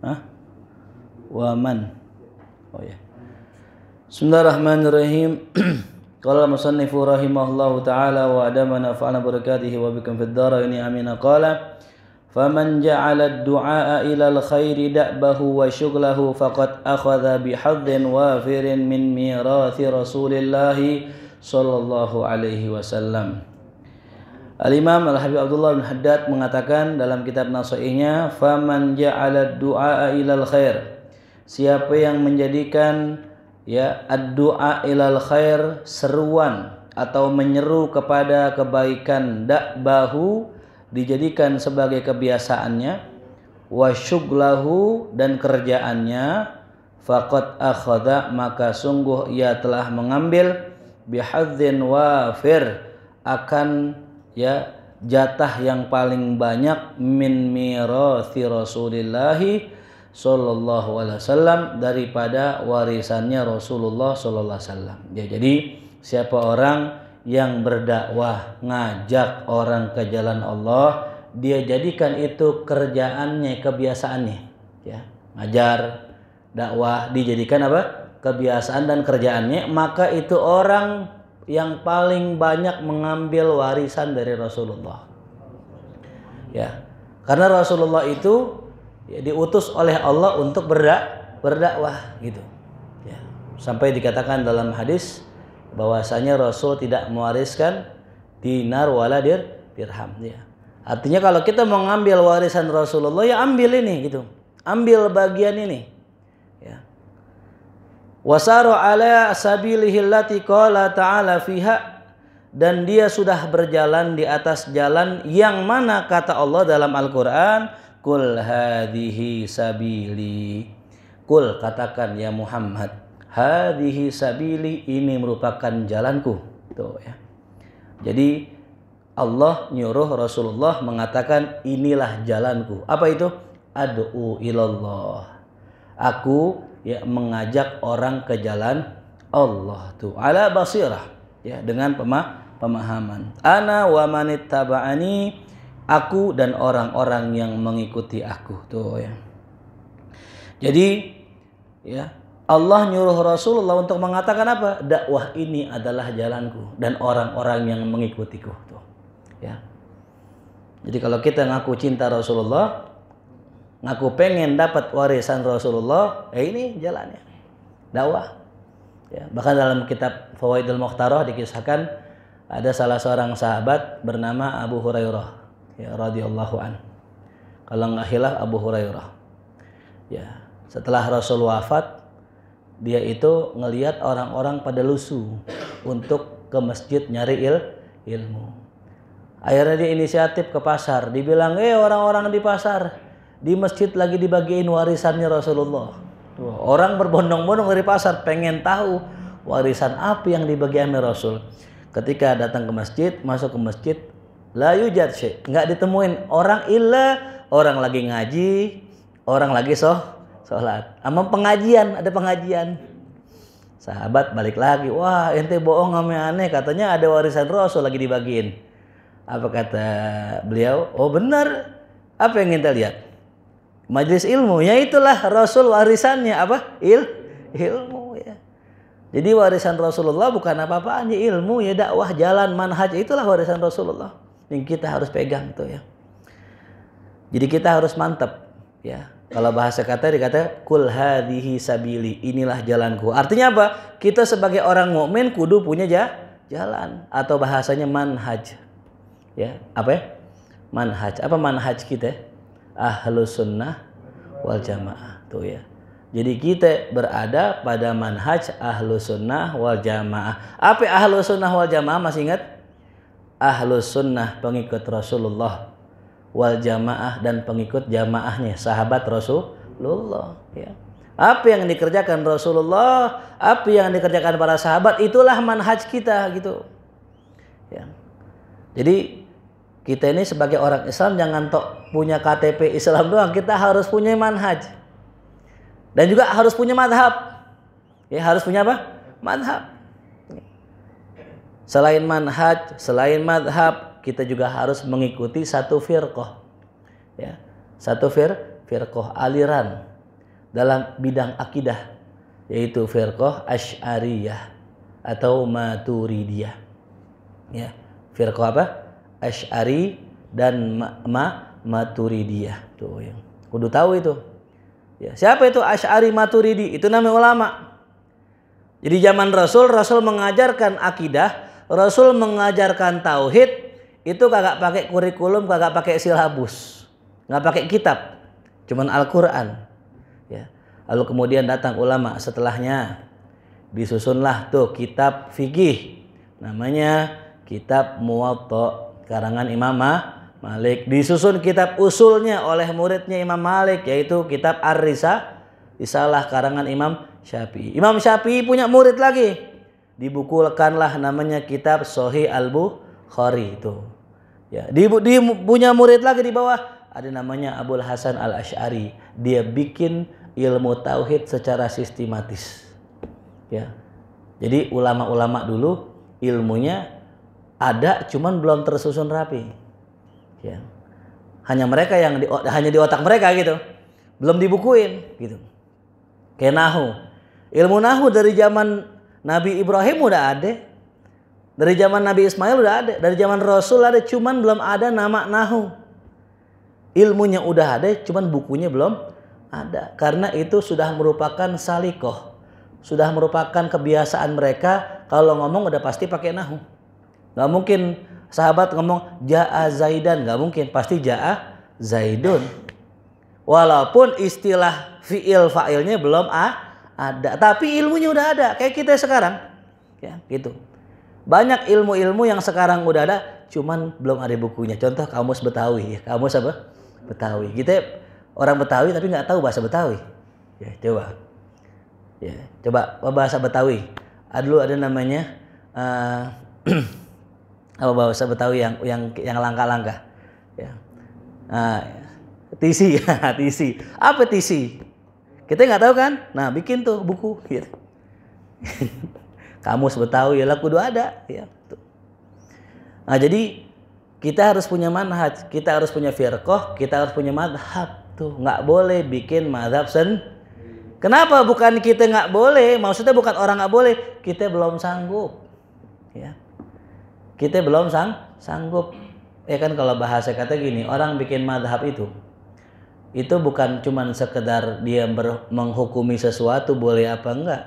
Hah? Waman. Oh ya. Yeah. Bismillahirrahmanirrahim. Qala musannifu rahimahullahu taala wa adamana fa'ala barakatihi wa bikum fid dharain amin qala faman ja'ala ad-du'a ila al-khairi da'bahu wa shughlahu faqad akhadha bihadhin wafirin min mirathi Rasulillahi sallallahu alaihi wasallam. Al-Imam Al-Habib Abdullah bin Haddad mengatakan dalam kitab Nasoihnya, "Faman ja'ala du'a ilal khair." Siapa yang menjadikan ya ad-du'a ilal khair seruan atau menyeru kepada kebaikan dak bahu dijadikan sebagai kebiasaannya wa syuglahu dan kerjaannya faqad akhadha maka sungguh ia telah mengambil bihadzin wafir akan ya jatah yang paling banyak min mirasi rasulillahi sallallahu alaihi wasallam daripada warisannya Rasulullah sallallahu alaihi wasallam. Ya jadi siapa orang yang berdakwah ngajak orang ke jalan Allah, dia jadikan itu kerjaannya, kebiasaannya, ya. Ngajar, dakwah dijadikan apa? kebiasaan dan kerjaannya, maka itu orang yang paling banyak mengambil warisan dari Rasulullah. Ya, karena Rasulullah itu ya, diutus oleh Allah untuk berdak berdakwah gitu. Ya. Sampai dikatakan dalam hadis bahwasanya Rasul tidak mewariskan dinar wala dir, dirham. Ya. Artinya kalau kita mengambil warisan Rasulullah ya ambil ini gitu. Ambil bagian ini. Ya wasaru ala allati qala ta'ala fiha dan dia sudah berjalan di atas jalan yang mana kata Allah dalam Al-Qur'an kul hadhihi sabili kul katakan ya Muhammad hadhihi sabili ini merupakan jalanku tuh ya jadi Allah nyuruh Rasulullah mengatakan inilah jalanku apa itu ad'u ilallah aku ya mengajak orang ke jalan Allah tuh ala basirah ya dengan pemah pemahaman ana wa manittaba'ani aku dan orang-orang yang mengikuti aku tuh ya jadi ya Allah nyuruh Rasulullah untuk mengatakan apa? Dakwah ini adalah jalanku dan orang-orang yang mengikutiku tuh. Ya. Jadi kalau kita ngaku cinta Rasulullah, ngaku pengen dapat warisan Rasulullah, ya ini jalannya. Dakwah. Ya, bahkan dalam kitab Fawaidul Mukhtarah dikisahkan ada salah seorang sahabat bernama Abu Hurairah ya radhiyallahu an. Kalau nggak hilaf Abu Hurairah. Ya, setelah Rasul wafat dia itu ngelihat orang-orang pada lusuh untuk ke masjid nyari il ilmu. Akhirnya dia inisiatif ke pasar, dibilang, "Eh, orang-orang di pasar, di masjid lagi dibagiin warisannya Rasulullah. orang berbondong-bondong dari pasar pengen tahu warisan apa yang dibagi sama Rasul. Ketika datang ke masjid, masuk ke masjid, la yujad syekh. Nggak ditemuin orang illa orang lagi ngaji, orang lagi soh, sholat. Sama pengajian, ada pengajian. Sahabat balik lagi, wah ente bohong ame aneh, katanya ada warisan Rasul lagi dibagiin. Apa kata beliau? Oh benar. Apa yang kita lihat? majelis ilmu ya itulah rasul warisannya apa il ilmu ya jadi warisan Rasulullah bukan apa apa ya ilmu ya dakwah jalan manhaj itulah warisan Rasulullah yang kita harus pegang tuh ya jadi kita harus mantap ya kalau bahasa kata dikata kul hadhihi sabili inilah jalanku artinya apa kita sebagai orang mukmin kudu punya ja jalan atau bahasanya manhaj ya apa ya manhaj apa manhaj kita ahlu sunnah wal jamaah tuh ya. Jadi kita berada pada manhaj ahlu sunnah wal jamaah. Apa ahlu sunnah wal jamaah masih ingat? Ahlu sunnah pengikut Rasulullah wal jamaah dan pengikut jamaahnya sahabat Rasulullah. Ya. Apa yang dikerjakan Rasulullah, apa yang dikerjakan para sahabat itulah manhaj kita gitu. Ya. Jadi kita ini sebagai orang Islam jangan tok punya KTP Islam doang, kita harus punya manhaj. Dan juga harus punya madhab. Ya, harus punya apa? Madhab. Selain manhaj, selain madhab, kita juga harus mengikuti satu firkoh. Ya, satu fir firkoh aliran dalam bidang akidah yaitu firkoh Asy'ariyah atau Maturidiyah. Ya, firkoh apa? Ash'ari dan ma, ma Maturidiyah. Tuh ya. Kudu tahu itu. Ya, siapa itu Ash'ari Maturidi? Itu namanya ulama. Jadi zaman Rasul, Rasul mengajarkan akidah, Rasul mengajarkan tauhid, itu kagak pakai kurikulum, kagak pakai silabus, nggak pakai kitab, cuman Al-Quran. Ya. Lalu kemudian datang ulama setelahnya, disusunlah tuh kitab fikih, namanya kitab muwatta karangan Imam Malik. Disusun kitab usulnya oleh muridnya Imam Malik yaitu kitab Ar-Risa isalah karangan Imam Syafi'i. Imam Syafi'i punya murid lagi. dibukulkanlah namanya kitab Sohi Al-Bukhari itu. Ya, di, di punya murid lagi di bawah ada namanya Abul Hasan Al Ashari. Dia bikin ilmu tauhid secara sistematis. Ya. Jadi ulama-ulama dulu ilmunya ada cuman belum tersusun rapi ya hanya mereka yang di, hanya di otak mereka gitu belum dibukuin gitu kayak nahu ilmu nahu dari zaman Nabi Ibrahim udah ada dari zaman Nabi Ismail udah ada dari zaman Rasul ada cuman belum ada nama nahu ilmunya udah ada cuman bukunya belum ada karena itu sudah merupakan salikoh sudah merupakan kebiasaan mereka kalau ngomong udah pasti pakai nahu Gak mungkin sahabat ngomong ja'a zaidan, Gak mungkin. Pasti ja'a zaidun. Walaupun istilah fiil fa'ilnya belum a, ada, tapi ilmunya udah ada. Kayak kita sekarang. Ya, gitu. Banyak ilmu-ilmu yang sekarang udah ada, cuman belum ada bukunya. Contoh kamus Betawi, ya. kamus apa? Betawi. Kita orang Betawi tapi nggak tahu bahasa Betawi. Ya, coba. Ya, coba bahasa Betawi. Ada ada namanya uh, apa bahasa Betawi yang yang yang langka-langka ya. Nah, tisi, tisi. Apa tisi? Kita nggak tahu kan? Nah, bikin tuh buku gitu. kamu Betawi ya laku dua ada ya. Nah, jadi kita harus punya manhaj, kita harus punya firqah, kita harus punya madhab tuh. Nggak boleh bikin madhab sen. Kenapa? Bukan kita nggak boleh, maksudnya bukan orang nggak boleh, kita belum sanggup. Ya kita iya. belum sang sanggup ya kan kalau bahasa kata gini orang bikin madhab itu itu bukan cuman sekedar dia ber, menghukumi sesuatu boleh apa enggak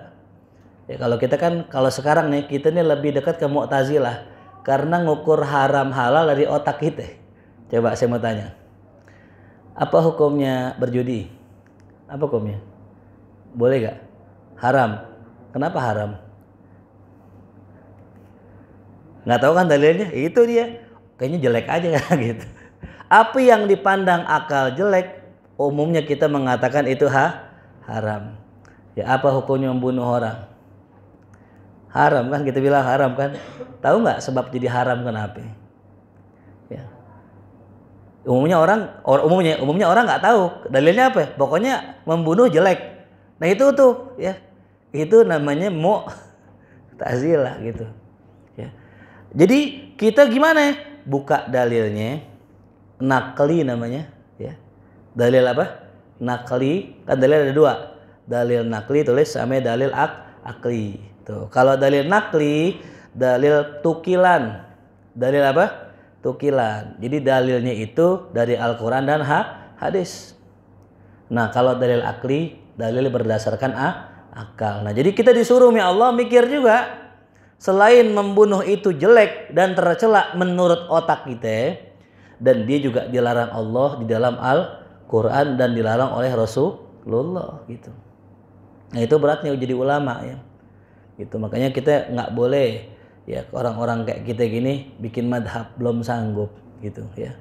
ya kalau kita kan kalau sekarang nih kita nih lebih dekat ke mu'tazilah karena ngukur haram halal dari otak kita coba saya mau tanya apa hukumnya berjudi apa hukumnya boleh gak haram kenapa haram nggak tahu kan dalilnya itu dia kayaknya jelek aja gitu apa yang dipandang akal jelek umumnya kita mengatakan itu ha haram ya apa hukumnya membunuh orang haram kan kita bilang haram kan tahu nggak sebab jadi haram kenapa ya umumnya orang or, umumnya umumnya orang nggak tahu dalilnya apa pokoknya membunuh jelek nah itu tuh ya itu namanya mu tazilah gitu jadi kita gimana? Buka dalilnya. Nakli namanya, ya. Dalil apa? Nakli. Kan dalil ada dua. Dalil nakli tulis sama dalil ak akli. Tuh. Kalau dalil nakli, dalil tukilan. Dalil apa? Tukilan. Jadi dalilnya itu dari Al-Qur'an dan ha hadis. Nah, kalau dalil akli, dalil berdasarkan a akal. Nah, jadi kita disuruh ya Allah mikir juga selain membunuh itu jelek dan tercela menurut otak kita dan dia juga dilarang Allah di dalam Al-Qur'an dan dilarang oleh Rasulullah gitu. Nah itu beratnya jadi ulama ya. Gitu makanya kita nggak boleh ya orang-orang kayak kita gini bikin madhab belum sanggup gitu ya.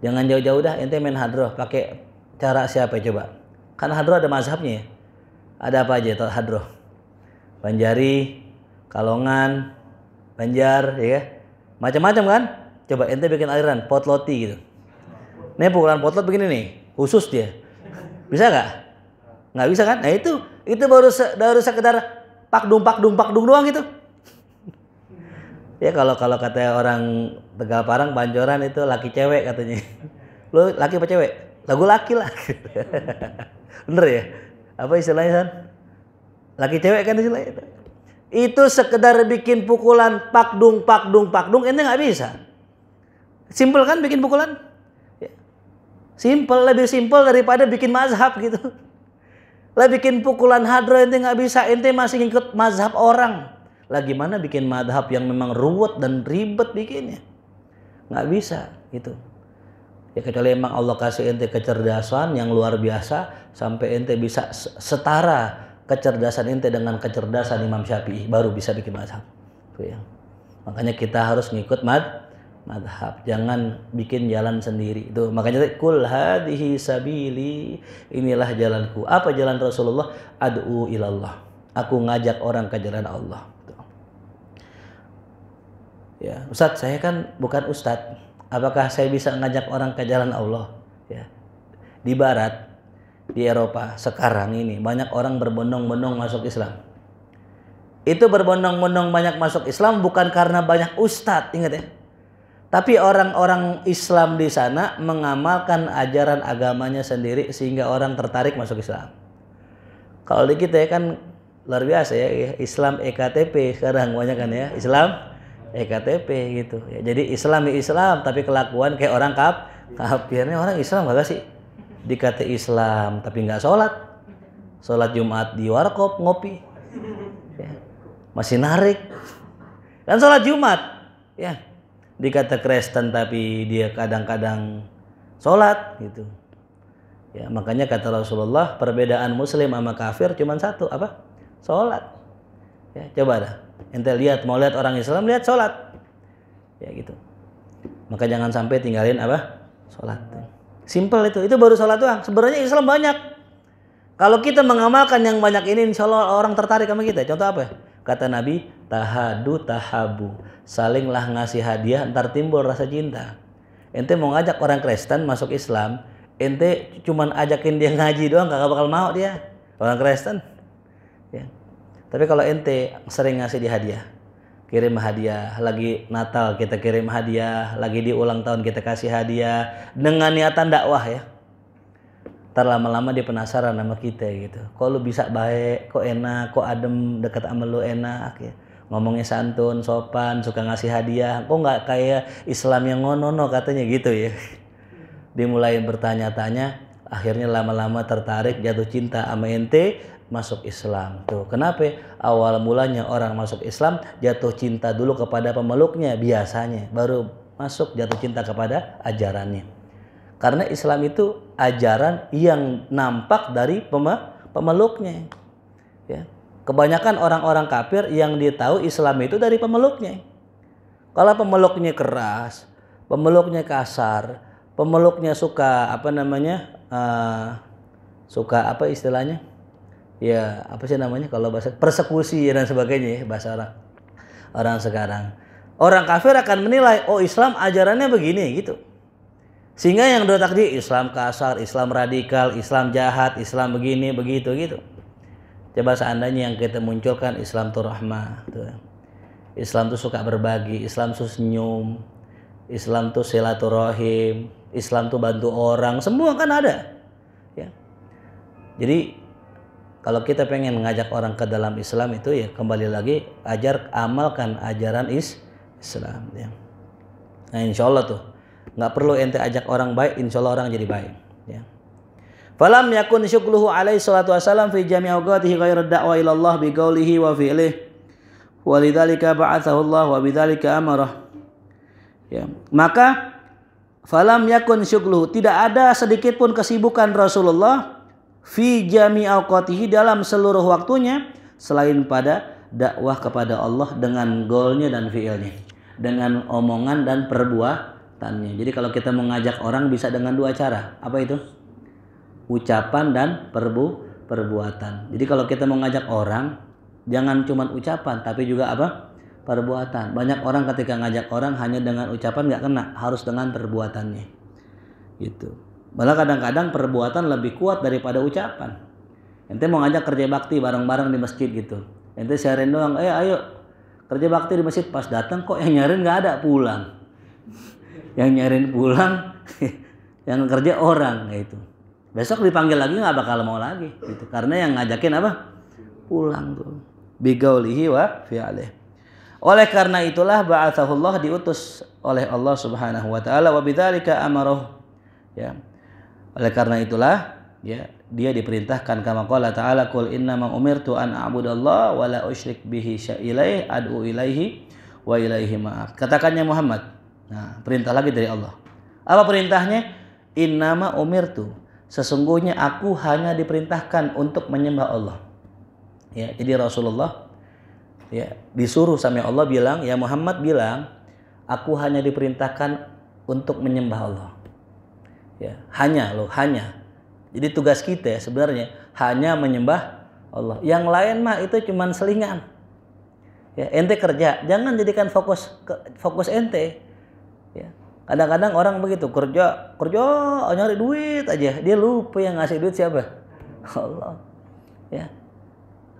Jangan jauh-jauh dah ente main hadroh pakai cara siapa coba? Kan hadroh ada mazhabnya ya. Ada apa aja hadroh? Banjari, Kalongan, Banjar, ya kan? macam-macam kan? Coba ente bikin aliran potloti gitu. Nih pukulan potlot begini nih, khusus dia. Bisa nggak? Nggak bisa kan? Nah itu itu baru se, baru sekedar pak dung pak dung pak dung doang gitu. ya kalau kalau kata orang Tegal Parang banjoran itu laki cewek katanya. Lo laki apa cewek? Lagu laki lah. Bener ya? Apa istilahnya San? Laki cewek kan istilahnya itu sekedar bikin pukulan pakdung pakdung pakdung ente nggak bisa simpel kan bikin pukulan ya. simple lebih simple daripada bikin mazhab gitu lah bikin pukulan hadro ente nggak bisa ente masih ngikut mazhab orang lah gimana bikin mazhab yang memang ruwet dan ribet bikinnya nggak bisa gitu ya kecuali emang Allah kasih ente kecerdasan yang luar biasa sampai ente bisa setara kecerdasan ente dengan kecerdasan Imam Syafi'i baru bisa bikin mazhab. Tuh ya. Makanya kita harus ngikut mad madhab. Jangan bikin jalan sendiri. Itu makanya kul hadhihi sabili inilah jalanku. Apa jalan Rasulullah? Ad'u ilallah. Aku ngajak orang ke jalan Allah. Tuh. Ya, Ustadz saya kan bukan Ustadz. Apakah saya bisa ngajak orang ke jalan Allah? Ya. Di barat di Eropa sekarang ini banyak orang berbondong-bondong masuk Islam. Itu berbondong-bondong banyak masuk Islam bukan karena banyak ustadz, ingat ya. Tapi orang-orang Islam di sana mengamalkan ajaran agamanya sendiri sehingga orang tertarik masuk Islam. Kalau di kita ya kan luar biasa ya Islam EKTP sekarang banyak kan ya Islam EKTP gitu. Ya, jadi Islam Islam tapi kelakuan kayak orang kap kafirnya orang Islam enggak sih? dikata Islam tapi nggak sholat sholat Jumat di warkop ngopi ya. masih narik dan sholat Jumat ya dikata Kristen tapi dia kadang-kadang sholat gitu ya makanya kata Rasulullah perbedaan Muslim sama kafir cuma satu apa sholat ya coba dah ente lihat mau lihat orang Islam lihat sholat ya gitu maka jangan sampai tinggalin apa sholat Simple itu. Itu baru sholat doang. Sebenarnya Islam banyak. Kalau kita mengamalkan yang banyak ini, insya Allah orang tertarik sama kita. Contoh apa? Ya? Kata Nabi, tahadu tahabu. Salinglah ngasih hadiah, ntar timbul rasa cinta. Ente mau ngajak orang Kristen masuk Islam, ente cuman ajakin dia ngaji doang, gak bakal mau dia. Orang Kristen. Ya. Tapi kalau ente sering ngasih dia hadiah, kirim hadiah, lagi Natal kita kirim hadiah, lagi di ulang tahun kita kasih hadiah dengan niatan dakwah ya. terlama lama-lama dia penasaran sama kita gitu. Kok lu bisa baik, kok enak, kok adem, dekat sama lu enak ya. Ngomongnya santun, sopan, suka ngasih hadiah. Kok nggak kayak Islam yang ngono-no katanya gitu ya. Dimulai bertanya-tanya, akhirnya lama-lama tertarik jatuh cinta sama ente masuk Islam tuh kenapa awal mulanya orang masuk Islam jatuh cinta dulu kepada pemeluknya biasanya baru masuk jatuh cinta kepada ajarannya karena Islam itu ajaran yang nampak dari pemeluknya ya kebanyakan orang-orang kafir yang dia tahu Islam itu dari pemeluknya kalau pemeluknya keras pemeluknya kasar pemeluknya suka apa namanya uh, suka apa istilahnya ya apa sih namanya kalau bahasa persekusi dan sebagainya ya bahasa orang orang sekarang. Orang kafir akan menilai oh Islam ajarannya begini gitu. Sehingga yang dua di Islam kasar, Islam radikal, Islam jahat, Islam begini begitu gitu. Coba seandainya yang kita munculkan Islam tuh rahmah, tuh. Islam tuh suka berbagi, Islam tuh senyum, Islam tuh silaturahim, Islam tuh bantu orang, semua kan ada. Ya. Jadi kalau kita pengen mengajak orang ke dalam Islam itu ya kembali lagi ajar amalkan ajaran is Islam ya. Nah insya Allah tuh nggak perlu ente ajak orang baik, insya Allah orang jadi baik. Ya. Falam yakun syukluhu alaihi salatu wasalam fi jami' awqatihi ghairu da'wa ila Allah bi qawlihi wa fi'lihi. Walidzalika ba'athahu Allah wa bidzalika amarah. Ya. Maka falam yakun syukluhu tidak ada sedikit pun kesibukan Rasulullah fi jami awqatihi dalam seluruh waktunya selain pada dakwah kepada Allah dengan golnya dan fiilnya dengan omongan dan perbuatannya jadi kalau kita mengajak orang bisa dengan dua cara apa itu ucapan dan perbu perbuatan jadi kalau kita mengajak orang jangan cuma ucapan tapi juga apa perbuatan banyak orang ketika ngajak orang hanya dengan ucapan nggak kena harus dengan perbuatannya gitu Malah kadang-kadang perbuatan lebih kuat daripada ucapan. Ente mau ngajak kerja bakti bareng-bareng di masjid gitu. Ente sharein doang, eh ayo kerja bakti di masjid. Pas datang kok yang nyarin nggak ada pulang. yang nyarin pulang, yang kerja orang gitu. Besok dipanggil lagi nggak bakal mau lagi gitu. Karena yang ngajakin apa? Pulang tuh. Bigaulihi wa fi'alih. Oleh karena itulah ba'atsahullah diutus oleh Allah Subhanahu wa taala wa bidzalika Ya. Oleh karena itulah ya dia diperintahkan kama qala ta'ala qul ma umirtu an a'budallaha wa la usyrik bihi syai'ilai ad'u ilaihi wa ilaihi ma'ab. Katakannya Muhammad. Nah, perintah lagi dari Allah. Apa perintahnya? inna ma umirtu. Sesungguhnya aku hanya diperintahkan untuk menyembah Allah. Ya, jadi Rasulullah ya disuruh sama Allah bilang, ya Muhammad bilang, aku hanya diperintahkan untuk menyembah Allah ya hanya lo hanya jadi tugas kita ya sebenarnya hanya menyembah Allah yang lain mah itu cuman selingan ya ente kerja jangan jadikan fokus fokus ente ya kadang-kadang orang begitu kerja kerja nyari duit aja dia lupa yang ngasih duit siapa Allah ya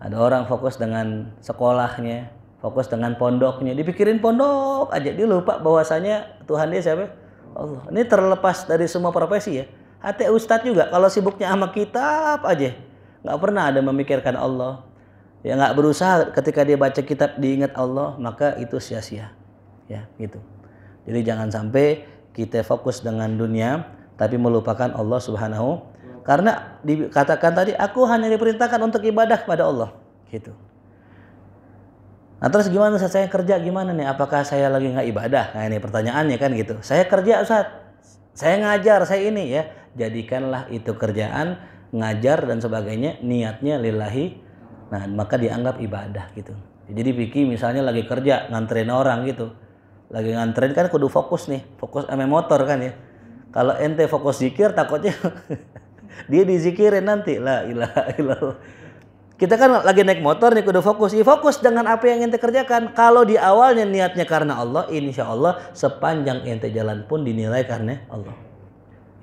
ada orang fokus dengan sekolahnya fokus dengan pondoknya dipikirin pondok aja dia lupa bahwasanya Tuhan dia siapa Allah. Ini terlepas dari semua profesi ya. Hati ustadz juga kalau sibuknya sama kitab aja nggak pernah ada memikirkan Allah. Ya nggak berusaha ketika dia baca kitab diingat Allah maka itu sia-sia. Ya gitu. Jadi jangan sampai kita fokus dengan dunia tapi melupakan Allah Subhanahu karena dikatakan tadi aku hanya diperintahkan untuk ibadah kepada Allah gitu. Nah terus gimana Ustaz, saya kerja gimana nih? Apakah saya lagi nggak ibadah? Nah ini pertanyaannya kan gitu. Saya kerja Ustaz, saya ngajar, saya ini ya. Jadikanlah itu kerjaan, ngajar dan sebagainya, niatnya lillahi. Nah maka dianggap ibadah gitu. Jadi Vicky misalnya lagi kerja, nganterin orang gitu. Lagi nganterin kan kudu fokus nih, fokus sama motor kan ya. Kalau ente fokus zikir takutnya dia dizikirin nanti. La ilaha illallah. Kita kan lagi naik motor nih kudu fokus. Ya, fokus dengan apa yang ente kerjakan. Kalau di awalnya niatnya karena Allah, insya Allah sepanjang ente jalan pun dinilai karena Allah.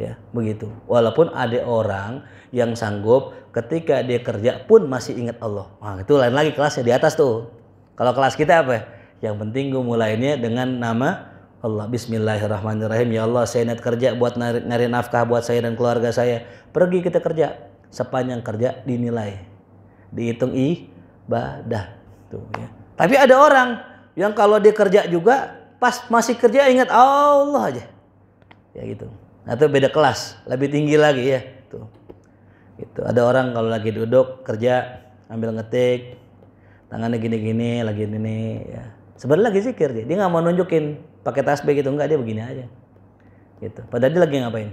Ya, begitu. Walaupun ada orang yang sanggup ketika dia kerja pun masih ingat Allah. Nah, itu lain lagi kelasnya di atas tuh. Kalau kelas kita apa? Yang penting gue mulainya dengan nama Allah Bismillahirrahmanirrahim ya Allah saya niat kerja buat nyari, nafkah buat saya dan keluarga saya pergi kita kerja sepanjang kerja dinilai dihitung ibadah tuh ya. Tapi ada orang yang kalau dia kerja juga pas masih kerja ingat Allah aja. Ya gitu. Atau nah, beda kelas, lebih tinggi lagi ya. Tuh. itu Ada orang kalau lagi duduk kerja ambil ngetik tangannya gini-gini lagi ini ya. Sebenarnya lagi zikir dia. Dia nggak mau nunjukin pakai tasbih gitu enggak dia begini aja. Gitu. Padahal dia lagi ngapain?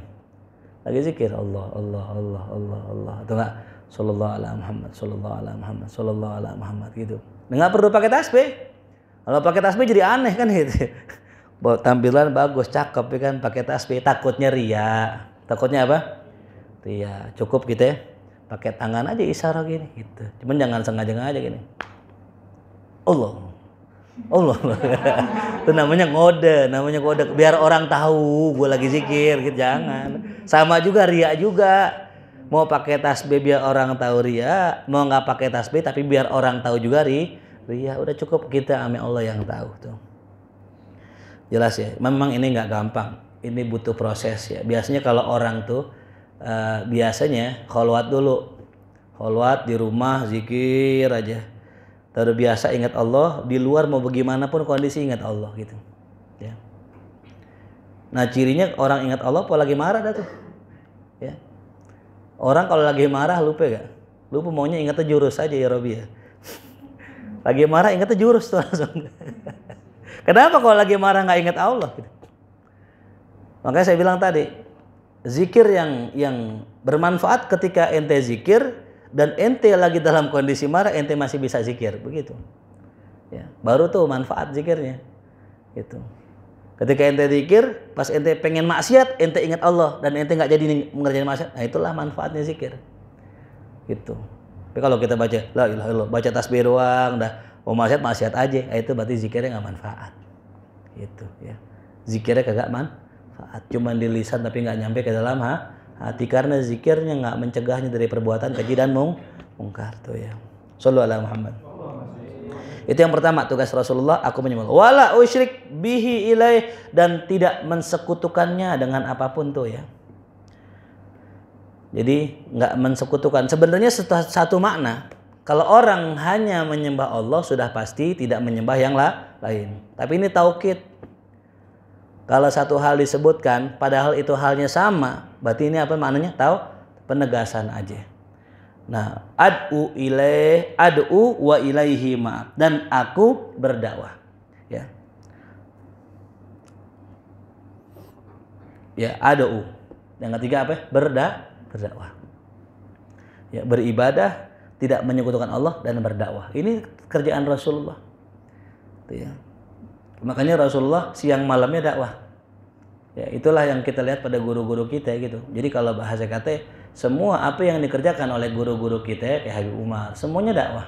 Lagi zikir Allah, Allah, Allah, Allah, Allah. tuh enggak Sallallahu ala Muhammad, sallallahu ala Muhammad, sallallahu ala Muhammad gitu. Enggak nah, perlu pakai tasbih. Kalau pakai tasbih jadi aneh kan gitu. Tampilan bagus, cakep ya kan pakai tasbih, takutnya ria. Takutnya apa? Ria. Cukup gitu ya. Pakai tangan aja isyarat gini gitu. Cuman jangan sengaja aja gini. Allah. Allah. Itu namanya ngode, namanya kode biar orang tahu gue lagi zikir gitu. Jangan. Sama juga ria juga mau pakai tasbih biar orang tahu ria mau nggak pakai tasbih tapi biar orang tahu juga ri ria udah cukup kita ame Allah yang tahu tuh jelas ya memang ini nggak gampang ini butuh proses ya biasanya kalau orang tuh uh, biasanya kholwat dulu kholwat di rumah zikir aja Terbiasa ingat Allah di luar mau bagaimanapun kondisi ingat Allah gitu ya nah cirinya orang ingat Allah apalagi marah dah tuh ya Orang kalau lagi marah lupa gak? Lupa maunya ingatnya jurus aja ya Robi ya. Lagi marah ingatnya jurus tuh langsung. Kenapa kalau lagi marah nggak ingat Allah? Gitu? Makanya saya bilang tadi, zikir yang yang bermanfaat ketika ente zikir dan ente lagi dalam kondisi marah ente masih bisa zikir begitu. Ya, baru tuh manfaat zikirnya. Gitu. Ketika ente zikir, pas ente pengen maksiat, ente ingat Allah dan ente nggak jadi mengerjakan maksiat. Nah, itulah manfaatnya zikir. Gitu. Tapi kalau kita baca la ilaha illallah, baca tasbih doang, dah mau oh, maksiat maksiat aja, nah, itu berarti zikirnya nggak manfaat. Gitu ya. Zikirnya kagak manfaat, cuman di lisan tapi nggak nyampe ke dalam ha? hati karena zikirnya nggak mencegahnya dari perbuatan keji dan mung mungkar tuh ya. Sallu ala Muhammad. Itu yang pertama tugas Rasulullah aku menyembah. Wala usyrik bihi ilaih dan tidak mensekutukannya dengan apapun tuh ya. Jadi nggak mensekutukan. Sebenarnya satu makna. Kalau orang hanya menyembah Allah sudah pasti tidak menyembah yang lain. Tapi ini taukid. Kalau satu hal disebutkan padahal itu halnya sama, berarti ini apa maknanya? Tahu penegasan aja. Nah, ad'u ilaih, ad'u wa ilaihi maaf. Dan aku berdakwah. Ya. Ya, ad'u. Yang ketiga apa? Berda, berdakwah. Ya, beribadah, tidak menyekutukan Allah dan berdakwah. Ini kerjaan Rasulullah. Ya. Makanya Rasulullah siang malamnya dakwah. Ya, itulah yang kita lihat pada guru-guru kita gitu. Jadi kalau bahasa kata semua apa yang dikerjakan oleh guru-guru kita kayak Habib Umar semuanya dakwah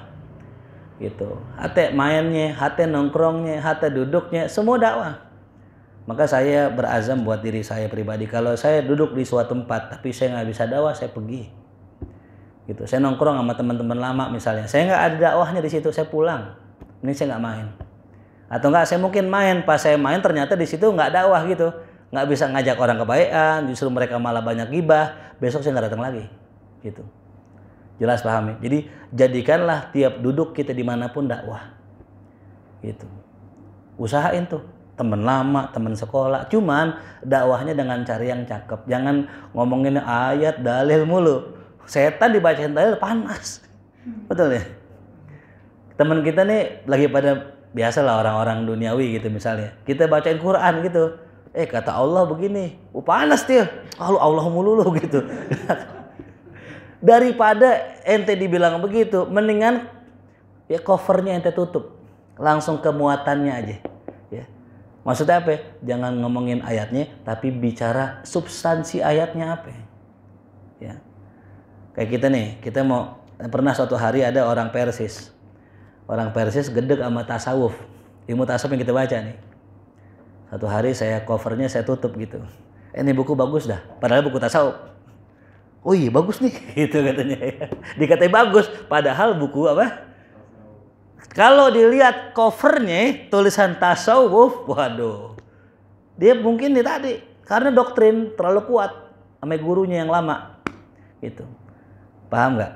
gitu hati mainnya hati nongkrongnya hati duduknya semua dakwah maka saya berazam buat diri saya pribadi kalau saya duduk di suatu tempat tapi saya nggak bisa dakwah saya pergi gitu saya nongkrong sama teman-teman lama misalnya saya nggak ada dakwahnya di situ saya pulang ini saya nggak main atau enggak saya mungkin main pas saya main ternyata di situ nggak dakwah gitu nggak bisa ngajak orang kebaikan, justru mereka malah banyak gibah, besok saya nggak datang lagi. Gitu. Jelas pahami ya? Jadi jadikanlah tiap duduk kita dimanapun dakwah. Gitu. Usahain tuh teman lama, teman sekolah. Cuman dakwahnya dengan cari yang cakep. Jangan ngomongin ayat, dalil mulu. Setan dibacain dalil panas. Betul ya? Teman kita nih lagi pada biasalah orang-orang duniawi gitu misalnya. Kita bacain Quran gitu Eh kata Allah begini, oh, panas dia. Kalau Allah mulu gitu. Daripada ente dibilang begitu, mendingan ya covernya ente tutup. Langsung ke muatannya aja. Ya. Maksudnya apa? Ya? Jangan ngomongin ayatnya, tapi bicara substansi ayatnya apa. Ya? Ya. Kayak kita nih, kita mau pernah suatu hari ada orang Persis. Orang Persis gedek sama tasawuf. Ilmu tasawuf yang kita baca nih satu hari saya covernya saya tutup gitu eh, ini buku bagus dah padahal buku tasawuf oh iya bagus nih gitu katanya ya. bagus padahal buku apa kalau dilihat covernya tulisan tasawuf waduh dia mungkin nih tadi karena doktrin terlalu kuat sama gurunya yang lama gitu paham nggak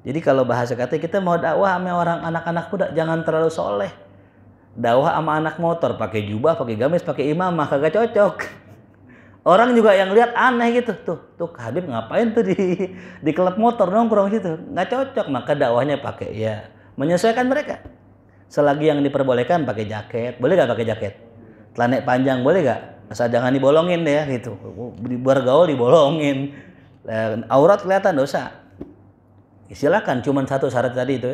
jadi kalau bahasa kata kita mau dakwah sama orang anak-anak muda jangan terlalu soleh dakwah sama anak motor pakai jubah pakai gamis pakai imam, maka gak cocok orang juga yang lihat aneh gitu tuh tuh Habib ngapain tuh di di klub motor kurang situ nggak cocok maka dakwahnya pakai ya menyesuaikan mereka selagi yang diperbolehkan pakai jaket boleh gak pakai jaket celana panjang boleh gak? asal jangan dibolongin deh gitu oh, bergaul dibolongin eh, aurat kelihatan dosa ya, silakan cuman satu syarat tadi itu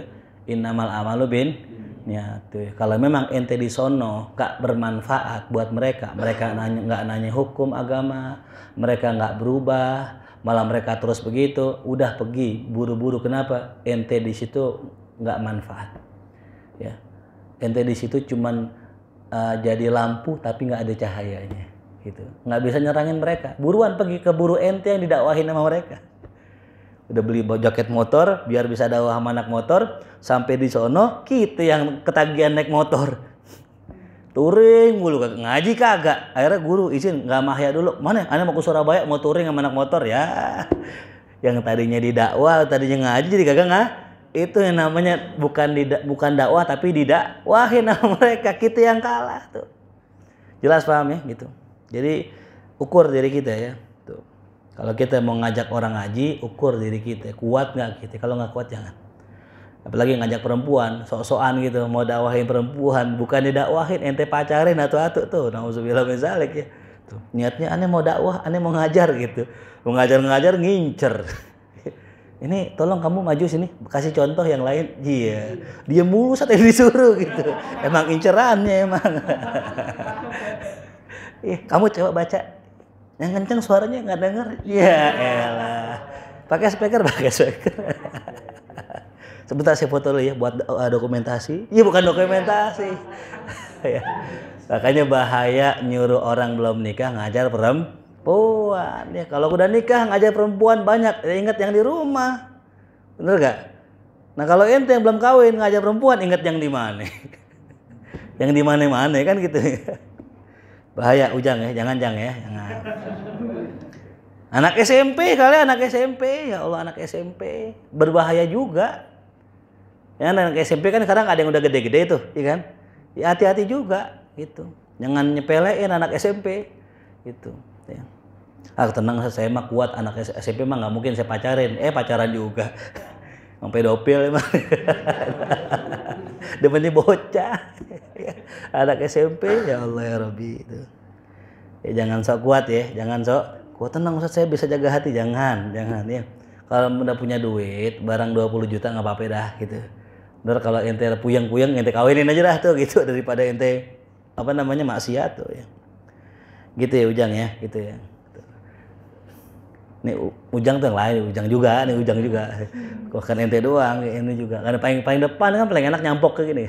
innamal amalu bin niatnya tuh kalau memang ente di sono gak bermanfaat buat mereka mereka nanya nggak nanya hukum agama mereka nggak berubah malah mereka terus begitu udah pergi buru-buru kenapa ente di situ nggak manfaat ya ente di situ cuman uh, jadi lampu tapi nggak ada cahayanya gitu nggak bisa nyerangin mereka buruan pergi ke buru ente yang didakwahin sama mereka udah beli jaket motor biar bisa ada anak motor sampai di sono kita yang ketagihan naik motor touring mulu kagak ngaji kagak akhirnya guru izin nggak mahya dulu mana ane mau ke Surabaya mau touring sama anak motor ya yang tadinya didakwah tadinya ngaji jadi kagak nggak itu yang namanya bukan didak bukan dakwah tapi dakwahin sama mereka kita yang kalah tuh jelas paham ya gitu jadi ukur diri kita ya kalau kita mau ngajak orang ngaji, ukur diri kita. Kuat nggak kita? Kalau nggak kuat jangan. Apalagi ngajak perempuan, sok-sokan gitu, mau dakwahin perempuan, bukan dakwahin ente pacarin atau atu tuh, nauzubillah misalnya ya. Tuh, niatnya aneh mau dakwah, aneh mau ngajar gitu. Mau ngajar-ngajar ngincer. Ini tolong kamu maju sini, kasih contoh yang lain. Iya. Dia mulu saat yang disuruh gitu. Emang incerannya emang. Ih, iya, kamu coba baca yang kenceng suaranya nggak denger ya elah pakai speaker pakai speaker sebentar saya foto dulu ya buat eh, dokumentasi iya bukan dokumentasi ya makanya bahaya nyuruh orang belum nikah ngajar perempuan ya kalau udah nikah ngajar perempuan banyak ya, ingat yang di rumah bener gak nah kalau ente yang belum kawin ngajar perempuan ingat yang di mana yang di mana mana kan gitu bahaya ujang ya jangan jang ya jangan anak SMP kali anak SMP ya Allah anak SMP berbahaya juga ya anak SMP kan sekarang ada yang udah gede-gede tuh ya kan ya hati-hati juga gitu jangan nyepelein anak SMP gitu ya ah tenang saya mah kuat anak SMP mah nggak mungkin saya pacarin eh pacaran juga sampai dopil emang demennya bocah anak SMP ya Allah ya Rabbi itu ya, jangan sok kuat ya jangan sok kuat tenang Ustaz saya bisa jaga hati jangan jangan ya kalau udah punya duit barang 20 juta nggak apa-apa dah gitu ntar kalau ente puyeng-puyeng ente kawinin aja lah tuh gitu daripada ente apa namanya maksiat tuh ya gitu ya Ujang ya gitu ya ini ujang tuh yang lain ujang juga ini ujang juga kan ente doang ini juga karena paling paling depan kan paling enak nyampok kayak gini